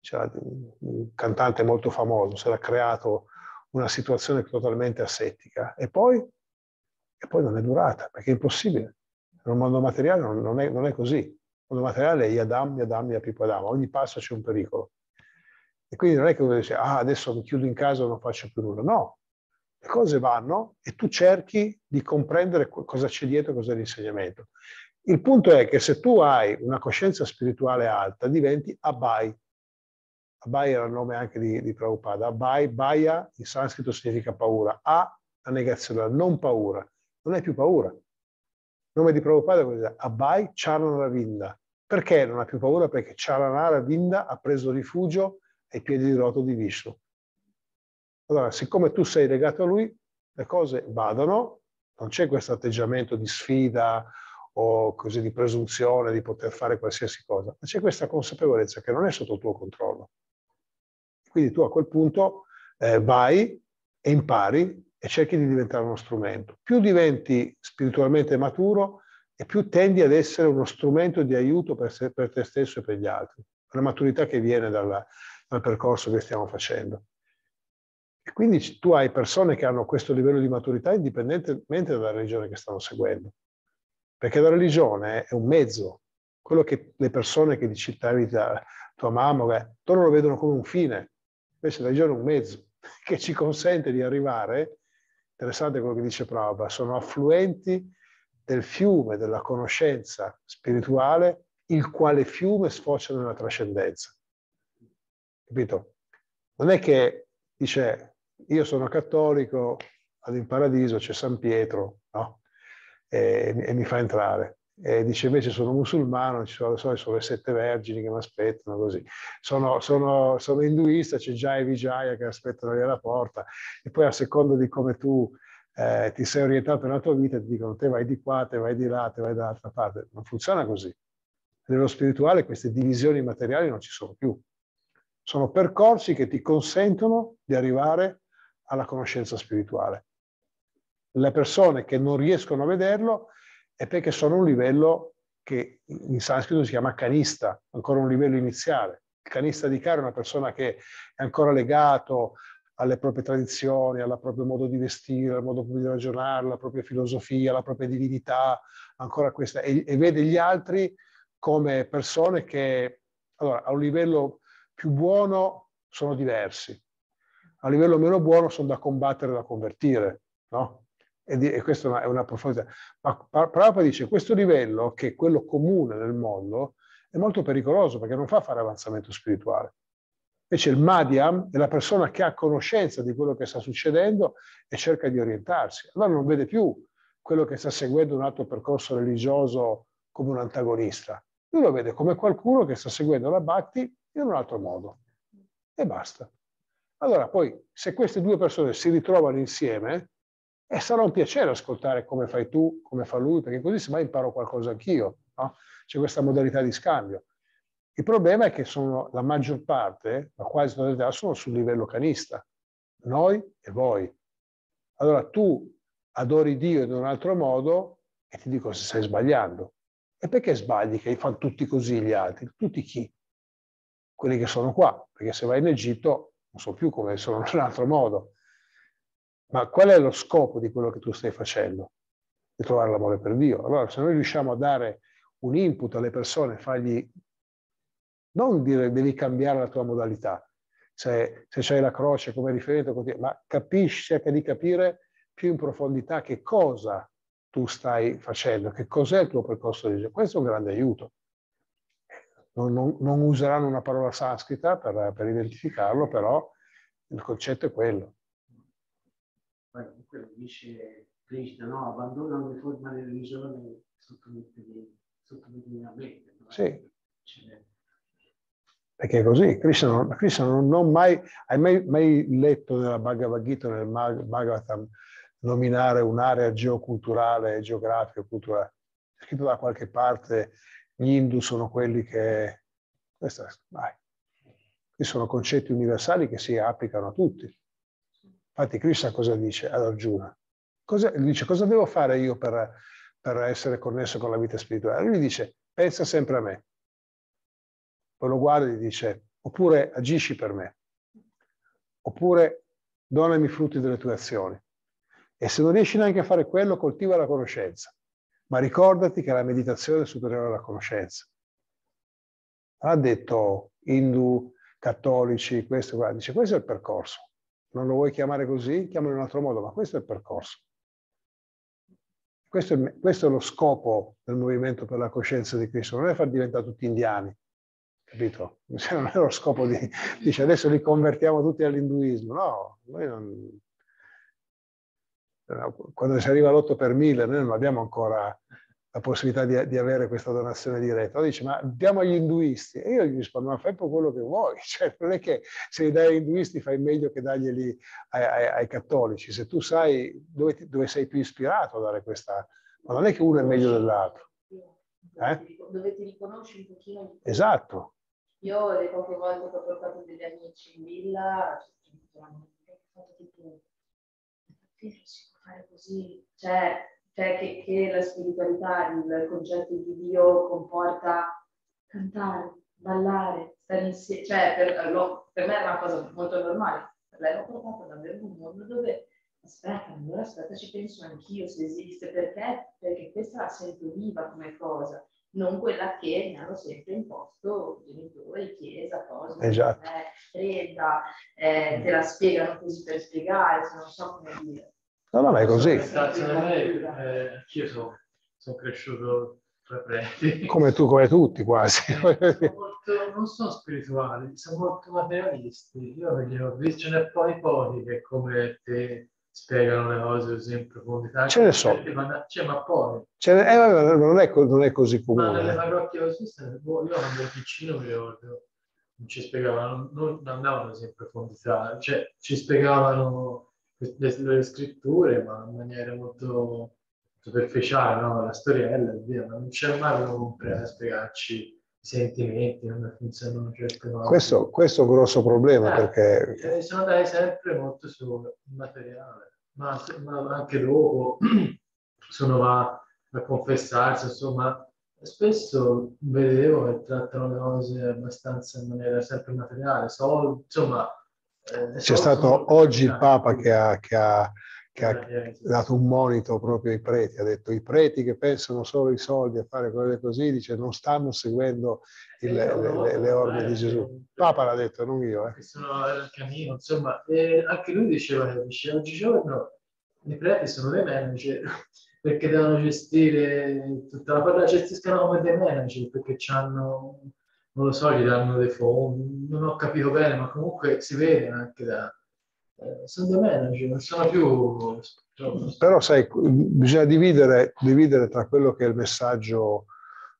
C'era un cantante molto famoso, si era creato una situazione totalmente assettica. E poi? E poi non è durata, perché è impossibile. Nel mondo materiale non è, non è così. Il mondo materiale è Yadam, Yadam, Yapipadam. Ogni passo c'è un pericolo. E quindi non è che uno dice, ah, adesso mi chiudo in casa e non faccio più nulla. No, le cose vanno e tu cerchi di comprendere cosa c'è dietro, cos'è l'insegnamento. Il punto è che se tu hai una coscienza spirituale alta, diventi Abai. Abai era il nome anche di, di Prabhupada. Abai, Baia in sanscrito significa paura. A, la negazione, non paura. Non hai più paura nome di Prabhupada cos'è? Abhai Charanaravinda. Perché non ha più paura? Perché Charanaravinda ha preso rifugio ai piedi di roto di Vishnu. Allora, siccome tu sei legato a lui, le cose vadano, non c'è questo atteggiamento di sfida o così di presunzione di poter fare qualsiasi cosa, ma c'è questa consapevolezza che non è sotto il tuo controllo. Quindi tu a quel punto eh, vai e impari e cerchi di diventare uno strumento. Più diventi spiritualmente maturo e più tendi ad essere uno strumento di aiuto per, se, per te stesso e per gli altri. La maturità che viene dalla, dal percorso che stiamo facendo. E quindi tu hai persone che hanno questo livello di maturità indipendentemente dalla religione che stanno seguendo. Perché la religione è un mezzo. Quello che le persone che citavi da tua mamma, beh, loro lo vedono come un fine. Invece la religione è un mezzo [LAUGHS] che ci consente di arrivare interessante quello che dice Prabhupada, sono affluenti del fiume della conoscenza spirituale, il quale fiume sfocia nella trascendenza. Capito? Non è che dice io sono cattolico, vado in paradiso, c'è San Pietro, no? E, e mi fa entrare e dice invece sono musulmano, ci sono, sono, sono le sette vergini che mi aspettano così, sono, sono, sono induista, c'è Jai e Vijaya che aspettano lì alla porta e poi a seconda di come tu eh, ti sei orientato nella tua vita ti dicono te vai di qua, te vai di là, te vai dall'altra parte, non funziona così. Nello spirituale queste divisioni materiali non ci sono più, sono percorsi che ti consentono di arrivare alla conoscenza spirituale. Le persone che non riescono a vederlo è perché sono un livello che in sanscrito si chiama canista, ancora un livello iniziale. Il canista di Caro è una persona che è ancora legato alle proprie tradizioni, al proprio modo di vestire, al modo di ragionare, alla propria filosofia, alla propria divinità, ancora questa, e, e vede gli altri come persone che allora, a un livello più buono sono diversi, a un livello meno buono sono da combattere, da convertire, no? E, di, e questa è una profondità. Ma Prabhupada dice questo livello, che è quello comune nel mondo, è molto pericoloso perché non fa fare avanzamento spirituale. Invece il Madhyam è la persona che ha conoscenza di quello che sta succedendo e cerca di orientarsi. Allora non vede più quello che sta seguendo un altro percorso religioso come un antagonista. Lui lo vede come qualcuno che sta seguendo la Bhakti in un altro modo. E basta. Allora poi, se queste due persone si ritrovano insieme, e sarà un piacere ascoltare come fai tu, come fa lui, perché così se semmai imparo qualcosa anch'io. No? C'è questa modalità di scambio. Il problema è che sono, la maggior parte, la quasi totalità, sono sul livello canista. Noi e voi. Allora tu adori Dio in un altro modo e ti dico se stai sbagliando. E perché sbagli che fanno tutti così gli altri? Tutti chi? Quelli che sono qua. Perché se vai in Egitto non so più come sono in un altro modo ma qual è lo scopo di quello che tu stai facendo? Di trovare l'amore per Dio. Allora, se noi riusciamo a dare un input alle persone, fargli non dire devi cambiare la tua modalità, se, se c'hai la croce come riferimento, ma capisci, cerca di capire più in profondità che cosa tu stai facendo, che cos'è il tuo percorso di Gesù. Questo è un grande aiuto. Non, non, non useranno una parola sanscrita per, per identificarlo, però il concetto è quello poi comunque dice Crescita, no? abbandona ogni forma di religione sottomettetevi sottomette a me. Sì. Cioè, perché è così, Krishna non, Krishna non ho mai, hai mai, mai letto nella Bhagavad Gita, nel Bhagavatam, nominare un'area geoculturale, geografica, culturale. È scritto da qualche parte, gli Hindu sono quelli che... Questa, vai. Questi sono concetti universali che si applicano a tutti. Infatti Krishna cosa dice ad Arjuna? Cosa, dice cosa devo fare io per, per essere connesso con la vita spirituale? Lui dice pensa sempre a me. Poi lo guarda e gli dice oppure agisci per me, oppure donami i frutti delle tue azioni. E se non riesci neanche a fare quello, coltiva la conoscenza. Ma ricordati che la meditazione è superiore alla conoscenza. Ha detto Hindu, cattolici, questo, guarda, dice questo è il percorso non lo vuoi chiamare così, chiamalo in un altro modo, ma questo è il percorso. Questo è, questo è, lo scopo del movimento per la coscienza di Cristo, non è far diventare tutti indiani, capito? [LAUGHS] Non è lo scopo di, dire adesso li convertiamo tutti all'induismo, no, noi non... Eh, quando si arriva all'8 per 1000 noi non abbiamo ancora la possibilità di, di, avere questa donazione diretta. dice, ma diamo agli induisti. E io gli rispondo, ma fai un quello che vuoi. [LAUGHS] Cioè, non è che se li dai agli induisti fai meglio che darglieli ai, ai, ai cattolici. Se tu sai dove, ti, dove, sei più ispirato a dare questa... Ma non è che uno è meglio dell'altro. Eh? Dove ti riconosci un pochino. Esatto. Io le poche volte che ho portato degli amici in villa, tipo, fare così, cioè cioè che, che la spiritualità, il concetto di Dio comporta cantare, ballare, stare insieme, cioè per, lo, per me era una cosa molto normale, per lei l'ho portata davvero un mondo dove aspetta, allora aspetta, ci penso anch'io se esiste, perché? Perché questa la sento viva come cosa, non quella che mi hanno sempre imposto genitori, chiesa, cose, eh, esatto. eh, fredda, eh, te la spiegano così per spiegare, non so come dire. No, no, ma è così. Eh, io sono, sono cresciuto tra preti. Come tu, come tutti quasi. Eh, molto, non sono spirituali, sono molto materialisti. Io ho visto, ce ne poi pochi che come te spiegano le cose così in profondità. Ce ne sono. Ma, cioè, ma poi. Ce ne, eh, non, è, non, è, così comune. Ma nelle parrocchie boh, io ero piccino mi ricordo, non ci spiegavano, non andavano così in profondità, cioè ci spiegavano le, le scritture, ma in maniera molto superficiale, no? la storiella e via, ma non c'è mai uno completo a spiegarci sentimenti, come funzionano certe cose. Questo, questo, è un grosso problema eh, perché... Eh, sono andati sempre molto sul materiale, ma, ma, anche dopo [CLEARS THROAT] sono va a confessarsi, insomma, spesso vedevo che trattano le cose abbastanza in maniera sempre materiale, so, insomma, c'è stato oggi il Papa che ha, che, ha, che ha, dato un monito proprio ai preti, ha detto i preti che pensano solo ai soldi a fare cose così, dice non stanno seguendo il, le, le, le, orme di Gesù. Il Papa l'ha detto, non io. Eh. Sono al cammino, insomma, e anche lui diceva, dice, oggigiorno i preti sono dei manager perché devono gestire tutta la parola, cioè, gestiscono come dei manager perché hanno non lo so, gli danno dei fondi, non ho capito bene, ma comunque si vede anche da... Eh, sono dei manager, non sono più... Però sai, bisogna dividere, dividere, tra quello che è il messaggio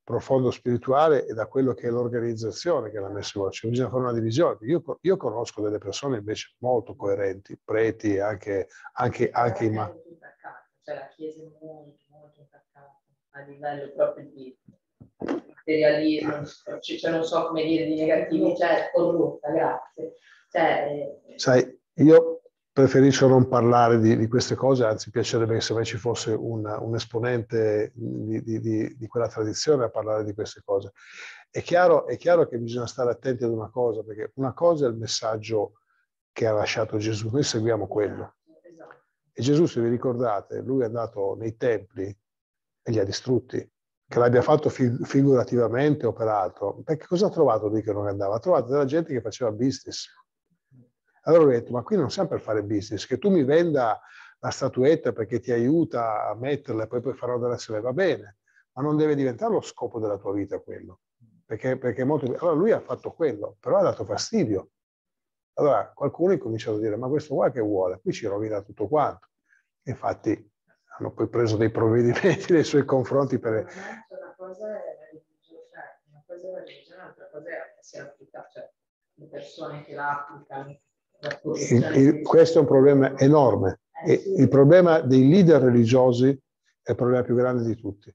profondo spirituale e da quello che è l'organizzazione che l'ha messo in voce. Cioè, bisogna fare una divisione. Io, io, conosco delle persone invece molto coerenti, preti, anche, anche, anche in... Ma... Cioè la Chiesa è molto, molto intaccata a livello proprio di materialismo, cioè, cioè non so come dire di negativo, cioè corrotta, grazie. Cioè, eh, Sai, io preferisco non parlare di, di, queste cose, anzi piacerebbe che se mai ci fosse una, un esponente di, di, di, quella tradizione a parlare di queste cose. È chiaro, è chiaro, che bisogna stare attenti ad una cosa, perché una cosa è il messaggio che ha lasciato Gesù, noi seguiamo quello. Esatto. E Gesù, se vi ricordate, lui è andato nei templi e li ha distrutti che l'abbia fatto figurativamente o per altro, perché cosa ha trovato lì che non andava? Ha trovato della gente che faceva business. Allora ho detto, ma qui non siamo per fare business, che tu mi venda la statuetta perché ti aiuta a metterla e poi, poi farò della sele, va bene, ma non deve diventare lo scopo della tua vita quello. Perché, perché molto... Allora lui ha fatto quello, però ha dato fastidio. Allora qualcuno ha cominciato a dire, ma questo qua che vuole? Qui ci rovina tutto quanto. Infatti hanno poi preso dei provvedimenti nei suoi confronti per... Una cosa è la religione, cioè, una cosa è la religione, un'altra cosa è se applica, cioè le persone che la applicano. Il, cioè, il, questo è un problema enorme. Eh, e il problema dei leader religiosi è il problema più grande di tutti.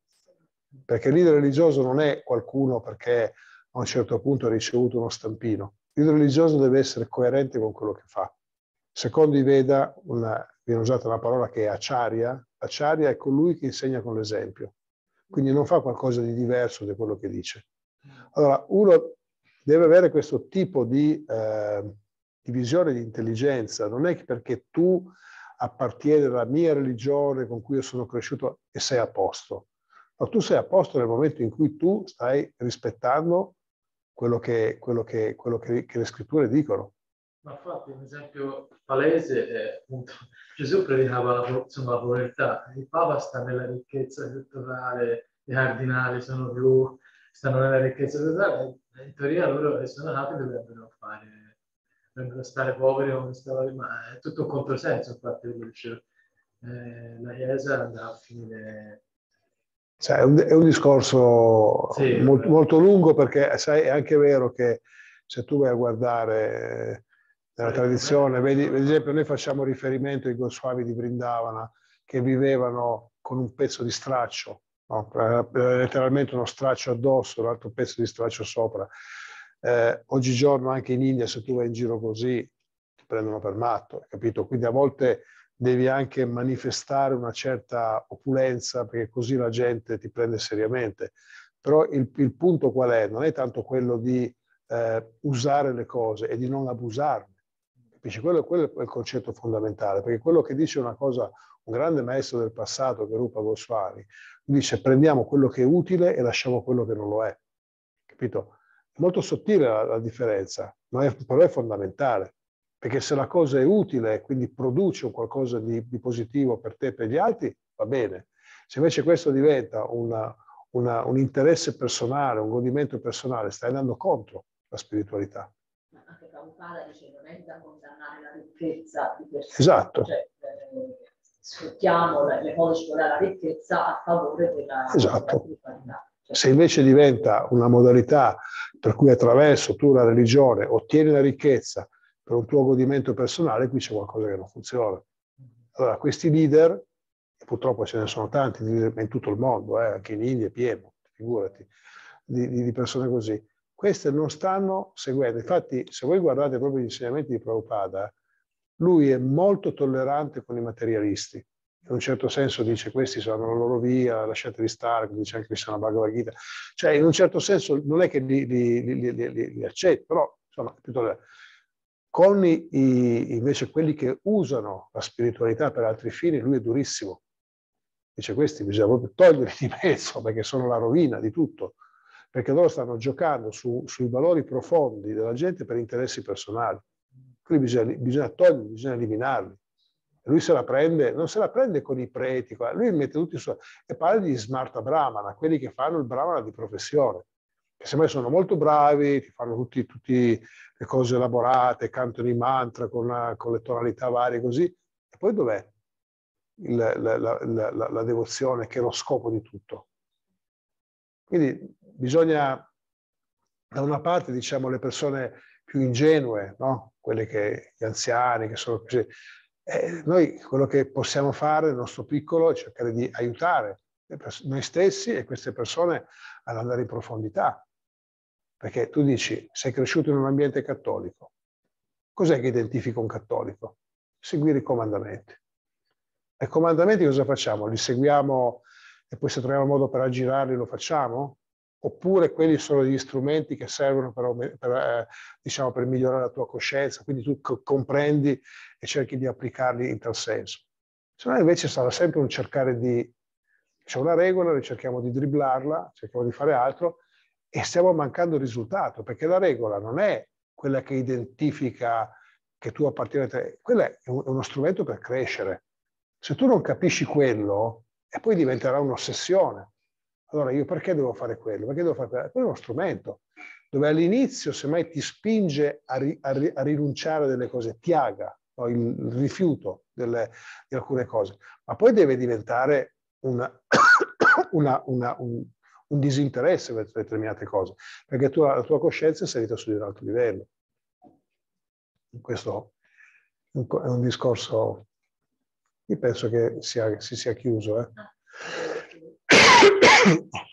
Perché il leader religioso non è qualcuno perché a un certo punto ha ricevuto uno stampino. Il leader religioso deve essere coerente con quello che fa. Secondo i Veda, una, viene usata una parola che è acharya, Acciaria è colui che insegna con l'esempio, quindi non fa qualcosa di diverso da quello che dice. Allora, uno deve avere questo tipo di, eh, di visione di intelligenza, non è perché tu appartieni alla mia religione con cui io sono cresciuto e sei a posto, ma tu sei a posto nel momento in cui tu stai rispettando quello che, quello che, quello che, che le scritture dicono. Ma infatti un esempio palese è appunto Gesù predicava la, insomma, la povertà, il Papa sta nella ricchezza culturale, i cardinali sono più, stanno nella ricchezza culturale, in teoria loro che sono nati dovrebbero fare, dovrebbero stare poveri come stava ma è tutto un controsenso infatti quello dicevo. Eh, la Chiesa andrà a finire cioè, è, un, è, un, discorso sì, molto, molto, lungo perché sai, è anche vero che se tu vai a guardare nella tradizione. Vedi, ad esempio, noi facciamo riferimento ai Goswami di Brindavana che vivevano con un pezzo di straccio, no? Eh, eh, letteralmente uno straccio addosso, un altro pezzo di straccio sopra. Eh, oggigiorno anche in India, se tu vai in giro così, ti prendono per matto, capito? Quindi a volte devi anche manifestare una certa opulenza perché così la gente ti prende seriamente. Però il, il punto qual è? Non è tanto quello di eh, usare le cose e di non abusarne Capisci? Quello, quello, è il concetto fondamentale, perché quello che dice una cosa un grande maestro del passato, che Rupa Goswami, dice prendiamo quello che è utile e lasciamo quello che non lo è. Capito? È molto sottile la, la differenza, ma è, però è fondamentale, perché se la cosa è utile e quindi produce qualcosa di, di, positivo per te e per gli altri, va bene. Se invece questo diventa una, una, un interesse personale, un godimento personale, stai andando contro la spiritualità. Campana dice non è da condannare la ricchezza di per Esatto. Cioè, eh, sfruttiamo le cose ci ricchezza a favore della, esatto. Cioè, Se invece diventa una modalità per cui attraverso tu la religione ottieni la ricchezza per un tuo godimento personale, qui c'è qualcosa che non funziona. Allora, questi leader, purtroppo ce ne sono tanti in tutto il mondo, eh, anche in India, Piemo, figurati, di, di persone così, queste non stanno seguendo. Infatti, se voi guardate proprio gli insegnamenti di Prabhupada, lui è molto tollerante con i materialisti. In un certo senso dice questi sono la loro via, lasciateli stare, dice anche Krishna Bhagavad Gita. Cioè, in un certo senso non è che li, li, li, li accetta, però insomma, piuttosto... Con i, invece quelli che usano la spiritualità per altri fini, lui è durissimo. Dice questi bisogna proprio toglierli di mezzo perché sono la rovina di tutto perché loro stanno giocando su, sui valori profondi della gente per interessi personali. Quindi bisogna, bisogna toglierli, bisogna eliminarli. Lui se la prende, non se la prende con i preti, lui mette tutti i suoi... E parla di smart brahmana, quelli che fanno il brahmana di professione, che semmai sono molto bravi, ti fanno tutte le cose elaborate, cantano i mantra con, una, con le tonalità varie, così. E poi dov'è la, la, la, la devozione che è lo scopo di tutto? Quindi bisogna, da una parte, diciamo, le persone più ingenue, no? quelle che, gli anziani, che sono così, eh, noi quello che possiamo fare nel nostro piccolo è cercare di aiutare noi stessi e queste persone ad andare in profondità. Perché tu dici, sei cresciuto in un ambiente cattolico, cos'è che identifica un cattolico? Seguire i comandamenti. E i comandamenti cosa facciamo? Li seguiamo e poi se troviamo modo per aggirarli lo facciamo? Oppure quelli sono gli strumenti che servono per, per, eh, diciamo, per migliorare la tua coscienza, quindi tu co comprendi e cerchi di applicarli in tal senso. Se no invece sarà sempre un cercare di... C'è una regola, cerchiamo di dribblarla, cerchiamo di fare altro e stiamo mancando il risultato, perché la regola non è quella che identifica che tu appartieni a te, quella è uno strumento per crescere. Se tu non capisci quello, e poi diventerà un'ossessione. Allora io perché devo fare quello? Perché devo fare quello? Quello è uno strumento dove all'inizio semmai ti spinge a, ri, a, ri, a rinunciare a delle cose, ti aga no? il rifiuto delle, di alcune cose, ma poi deve diventare una, [COUGHS] una, una, un, un, disinteresse per determinate cose, perché tu, la tua coscienza è salita su di un altro livello. Questo è un discorso io penso che sia, si sia chiuso. Eh.